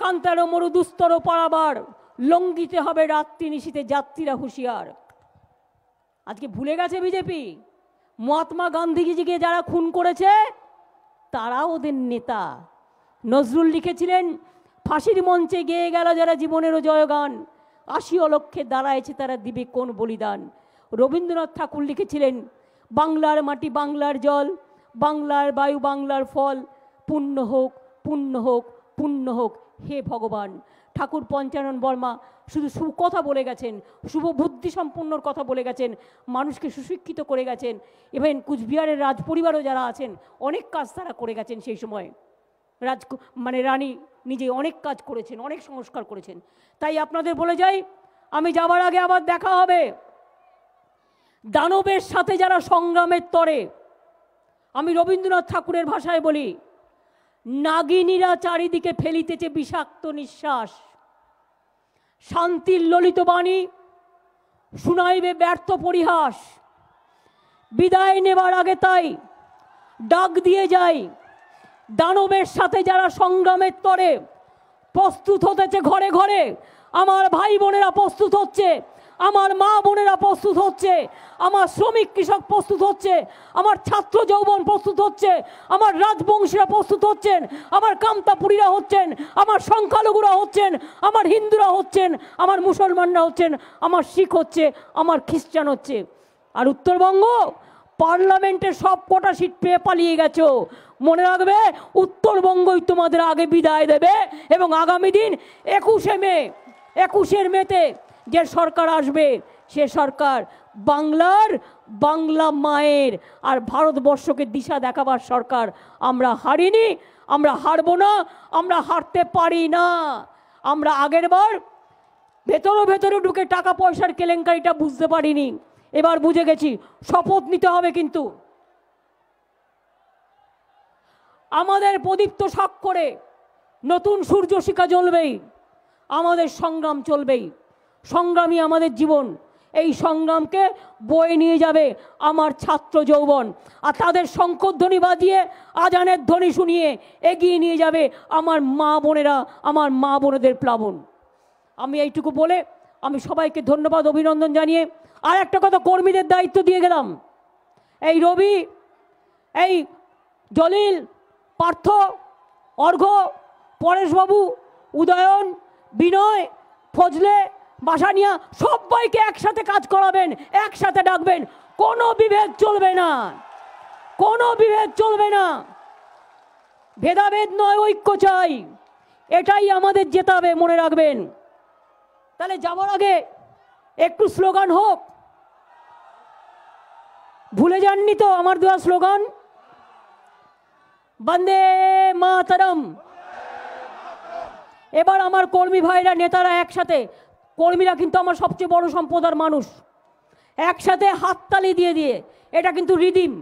কান্তার মরু দুস্তর পাড়াবার লঙ্গিতে হবে রাত্রি নিশীতে যাত্রীরা হুঁশিয়ার আজকে ভুলে গেছে বিজেপি মহাত্মা গান্ধীজিকে যারা খুন করেছে তারা ওদের নেতা নজরুল লিখেছিলেন ফাঁসির মঞ্চে গেয়ে গেল যারা জীবনেরও জয়গান আশি অলক্ষে দাঁড়ায়ছে তারা দিবে কোন বলিদান রবীন্দ্রনাথ ঠাকুর লিখেছিলেন বাংলার মাটি বাংলার জল বাংলার বায়ু বাংলার ফল পুণ্য হোক পুণ্য হোক পুণ্য হোক হে ভগবান ঠাকুর পঞ্চানন বর্মা শুধু সুকথা বলে গেছেন শুভ বুদ্ধি কথা বলে গেছেন মানুষকে সুশিক্ষিত করে গেছেন ইভেন কুচবিহারের রাজপরিবারও যারা আছেন অনেক কাজ তারা করে গেছেন সেই সময় রাজ মানে রানী নিজে অনেক কাজ করেছেন অনেক সংস্কার করেছেন তাই আপনাদের বলে যাই আমি যাবার আগে আবার দেখা হবে দানবের সাথে যারা সংগ্রামের তরে আমি রবীন্দ্রনাথ ঠাকুরের ভাষায় বলি নাগিনীরা চারিদিকে ফেলিতেছে বিষাক্ত নিঃশ্বাস শান্তির ললিত বাণী শুনাইবে ব্যর্থ পরিহাস বিদায় নেবার আগে তাই ডাক দিয়ে যাই দানবের সাথে যারা সংগ্রামের তরে প্রস্তুত হতেছে ঘরে ঘরে আমার ভাই বোনেরা প্রস্তুত হচ্ছে আমার মা বোনেরা প্রস্তুত হচ্ছে আমার শ্রমিক কৃষক প্রস্তুত হচ্ছে আমার ছাত্র যৌবন প্রস্তুত হচ্ছে আমার রাজবংশীরা প্রস্তুত হচ্ছেন আমার কামতাপুরীরা হচ্ছেন আমার সংখ্যালঘুরা হচ্ছেন আমার হিন্দুরা হচ্ছেন আমার মুসলমানরা হচ্ছেন আমার শিখ হচ্ছে আমার খ্রিস্টান হচ্ছে আর উত্তরবঙ্গ পার্লামেন্টের সব কটা সিট পেয়ে পালিয়ে গেছো মনে রাখবে উত্তরবঙ্গই তোমাদের আগে বিদায় দেবে এবং আগামী দিন একুশে মে একুশের মেতে যে সরকার আসবে সে সরকার বাংলার বাংলা মায়ের আর ভারতবর্ষকে দিশা দেখাবার সরকার আমরা হারিনি আমরা হারব না আমরা হারতে পারি না আমরা আগের বার ভেতরে ভেতরে ঢুকে টাকা পয়সার কেলেঙ্কারিটা বুঝতে পারিনি এবার বুঝে গেছি শপথ নিতে হবে কিন্তু আমাদের প্রদীপ্ত করে নতুন সূর্য শিখা জ্বলবেই আমাদের সংগ্রাম চলবেই সংগ্রামই আমাদের জীবন এই সংগ্রামকে বয়ে নিয়ে যাবে আমার ছাত্র যৌবন আর তাদের শঙ্করধ্বনি বাজিয়ে আজানের ধ্বনি শুনিয়ে এগিয়ে নিয়ে যাবে আমার মা বোনেরা আমার মা বোনেদের প্লাবন আমি এইটুকু বলে আমি সবাইকে ধন্যবাদ অভিনন্দন জানিয়ে আর একটা কথা কর্মীদের দায়িত্ব দিয়ে গেলাম এই রবি এই জলিল পার্থ অর্ঘ্য পরেশবাবু উদয়ন বিনয় ফজলে বাসা নিয়ে সবাইকে একসাথে কাজ করাবেন একসাথে ডাকবেন কোনো বিভেদ চলবে না কোনো বিভেদ চলবে না ভেদাভেদ নয় ঐক্য চাই এটাই আমাদের যেতে হবে মনে রাখবেন তাহলে যাওয়ার আগে একটু স্লোগান হোক ভুলে যাননি তো আমার দেওয়া স্লোগান বন্দে মাতারম এবার আমার কর্মী ভাইরা নেতারা একসাথে কর্মীরা কিন্তু আমার সবচেয়ে বড় সম্পদার মানুষ একসাথে হাততালি দিয়ে দিয়ে এটা কিন্তু রিদিম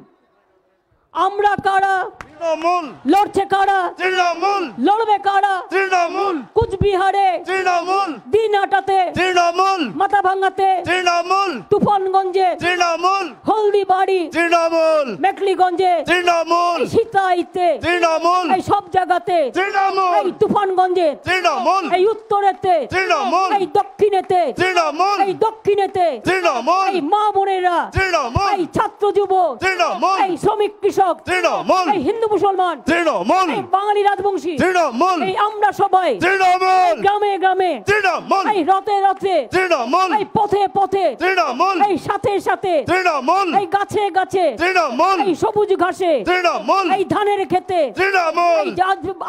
আমরা কারা তৃণমূল লড়ছে কারা তৃণমূল লড়বে কারা তৃণমূল কুচবিহারে তৃণমূল দিনহাটাতে তৃণমূল মাথা ভাঙাতে তৃণমূল তুফানগঞ্জে তৃণমূল হলদিবাড়ি তৃণমূল মেকলিগঞ্জে তৃণমূল সীতাইতে তৃণমূল এই সব জায়গাতে তৃণমূল এই তুফানগঞ্জে তৃণমূল এই উত্তরেতে তৃণমূল এই দক্ষিণেতে তৃণমূল এই দক্ষিণেতে তৃণমূল এই মা বোনেরা তৃণমূল এই ছাত্র যুব তৃণমূল এই শ্রমিক কৃষক তৃণমূল এই হিন্দু মুসলমান তৃণমূল বাঙালি রাজবংশী তৃণমূল আমরা সবাই তৃণমূল গ্রামে গ্রামে তৃণমূল এই রথে রথে তৃণমূল এই পথে পথে তৃণমূল এই সাথে সাথে তৃণমূল এই গাছে গাছে তৃণমূল এই সবুজ ঘাসে তৃণমূল এই ধানের খেতে তৃণমূল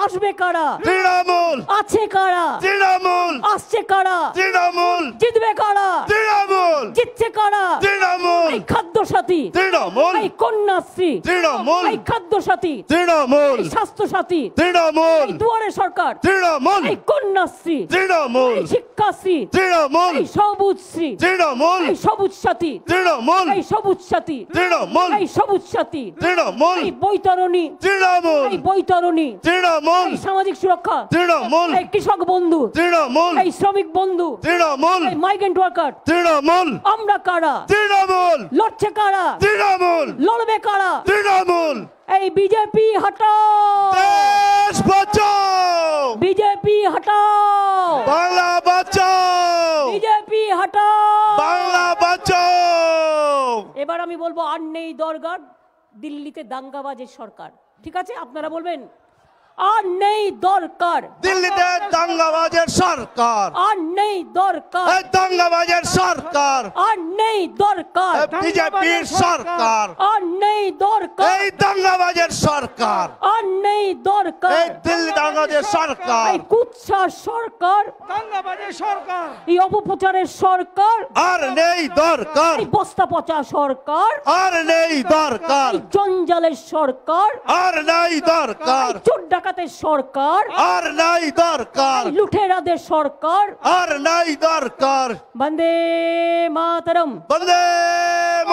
আসবে কারা তৃণমূল আছে কারা তৃণমূল আসছে কারা তৃণমূল জিতবে কারা তৃণমূল জিতছে কারা তৃণমূল এই খাদ্য সাথী তৃণমূল এই কন্যাশ্রী তৃণমূল এই খাদ্য সাথী তৃণমূল স্বাস্থ্য সাথী তৃণমূল দুয়ারে সরকার তৃণমূল কন্যাশ্রী তৃণমূল শিক্ষাশ্রী তৃণমূল সবুজ শ্রী তৃণমূল সবুজ সাথী তৃণমূল সবুজ সাথী তৃণমূল সবুজ সাথী তৃণমূল বৈতরণী তৃণমূল বৈতরণী তৃণমূল সামাজিক সুরক্ষা তৃণমূল কৃষক বন্ধু তৃণমূল এই শ্রমিক বন্ধু তৃণমূল মাইগ্রেন্ট ওয়ার্কার তৃণমূল আমরা কারা তৃণমূল লড়ছে কারা তৃণমূল লড়বে কারা তৃণমূল এই বিজেপি হট দেশ বাঁচাও বিজেপি হট বাংলা বাঁচাও বিজেপি হট বাংলা বাঁচাও এবার আমি বলবো আর নেই দরকার দিল্লিতে দাঙ্গাবাজের সরকার ঠিক আছে আপনারা বলবেন আর নেই দরকার দিল্লিতে দাঙ্গাবাজের সরকার আর নেই দরকার দাঙ্গাবাজের সরকার আর নেই দরকার বিজেপির সরকার আর নেই দরকার এই দাঙ্গাবাজের সরকার আর নেই দরকার এই দিল্লি দাঙ্গাবাজের সরকার এই কুৎসা সরকার দাঙ্গাবাজের সরকার এই অপপ্রচারের সরকার আর নেই দরকার এই বস্তা পচা সরকার আর নেই দরকার এই জঞ্জালের সরকার আর নেই দরকার চোর ডাকা ডাকাতের সরকার আর নাই দরকার লুঠেরাদের সরকার আর নাই দরকার বন্দে মাতরম বন্দে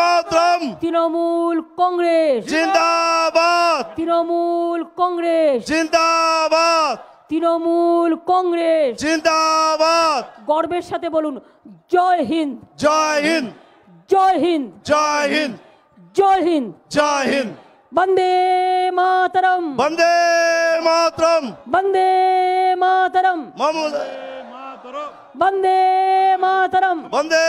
মাতরম তৃণমূল কংগ্রেস জিন্দাবাদ তৃণমূল কংগ্রেস জিন্দাবাদ তৃণমূল কংগ্রেস জিন্দাবাদ গর্বের সাথে বলুন জয় হিন্দ জয় হিন্দ জয় হিন্দ জয় হিন্দ জয় হিন্দ জয় হিন্দ বন্দে মাতরম বন্দে মাতরম বন্দে মাতরম বন্দে মাতরম বন্দে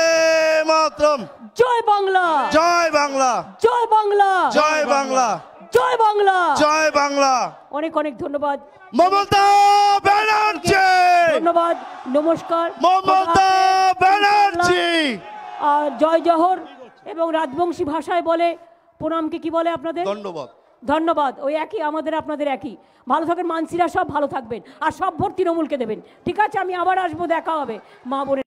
মাতরম জয় বাংলা জয় বাংলা জয় বাংলা জয় বাংলা জয় বাংলা জয় বাংলা অনেক অনেক ধন্যবাদ মমতা ব্যানার্জি ধন্যবাদ নমস্কার মমতা ব্যানার্জি আর জয় জহর এবং রাজবংশী ভাষায় বলে প্রণামকে কি বলে আপনাদের ধন্যবাদ ধন্যবাদ ওই একই আমাদের আপনাদের একই ভালো থাকেন মানসিরা সব ভালো থাকবেন আর সব ভোট তৃণমূলকে দেবেন ঠিক আছে আমি আবার আসবো দেখা হবে মা বোনের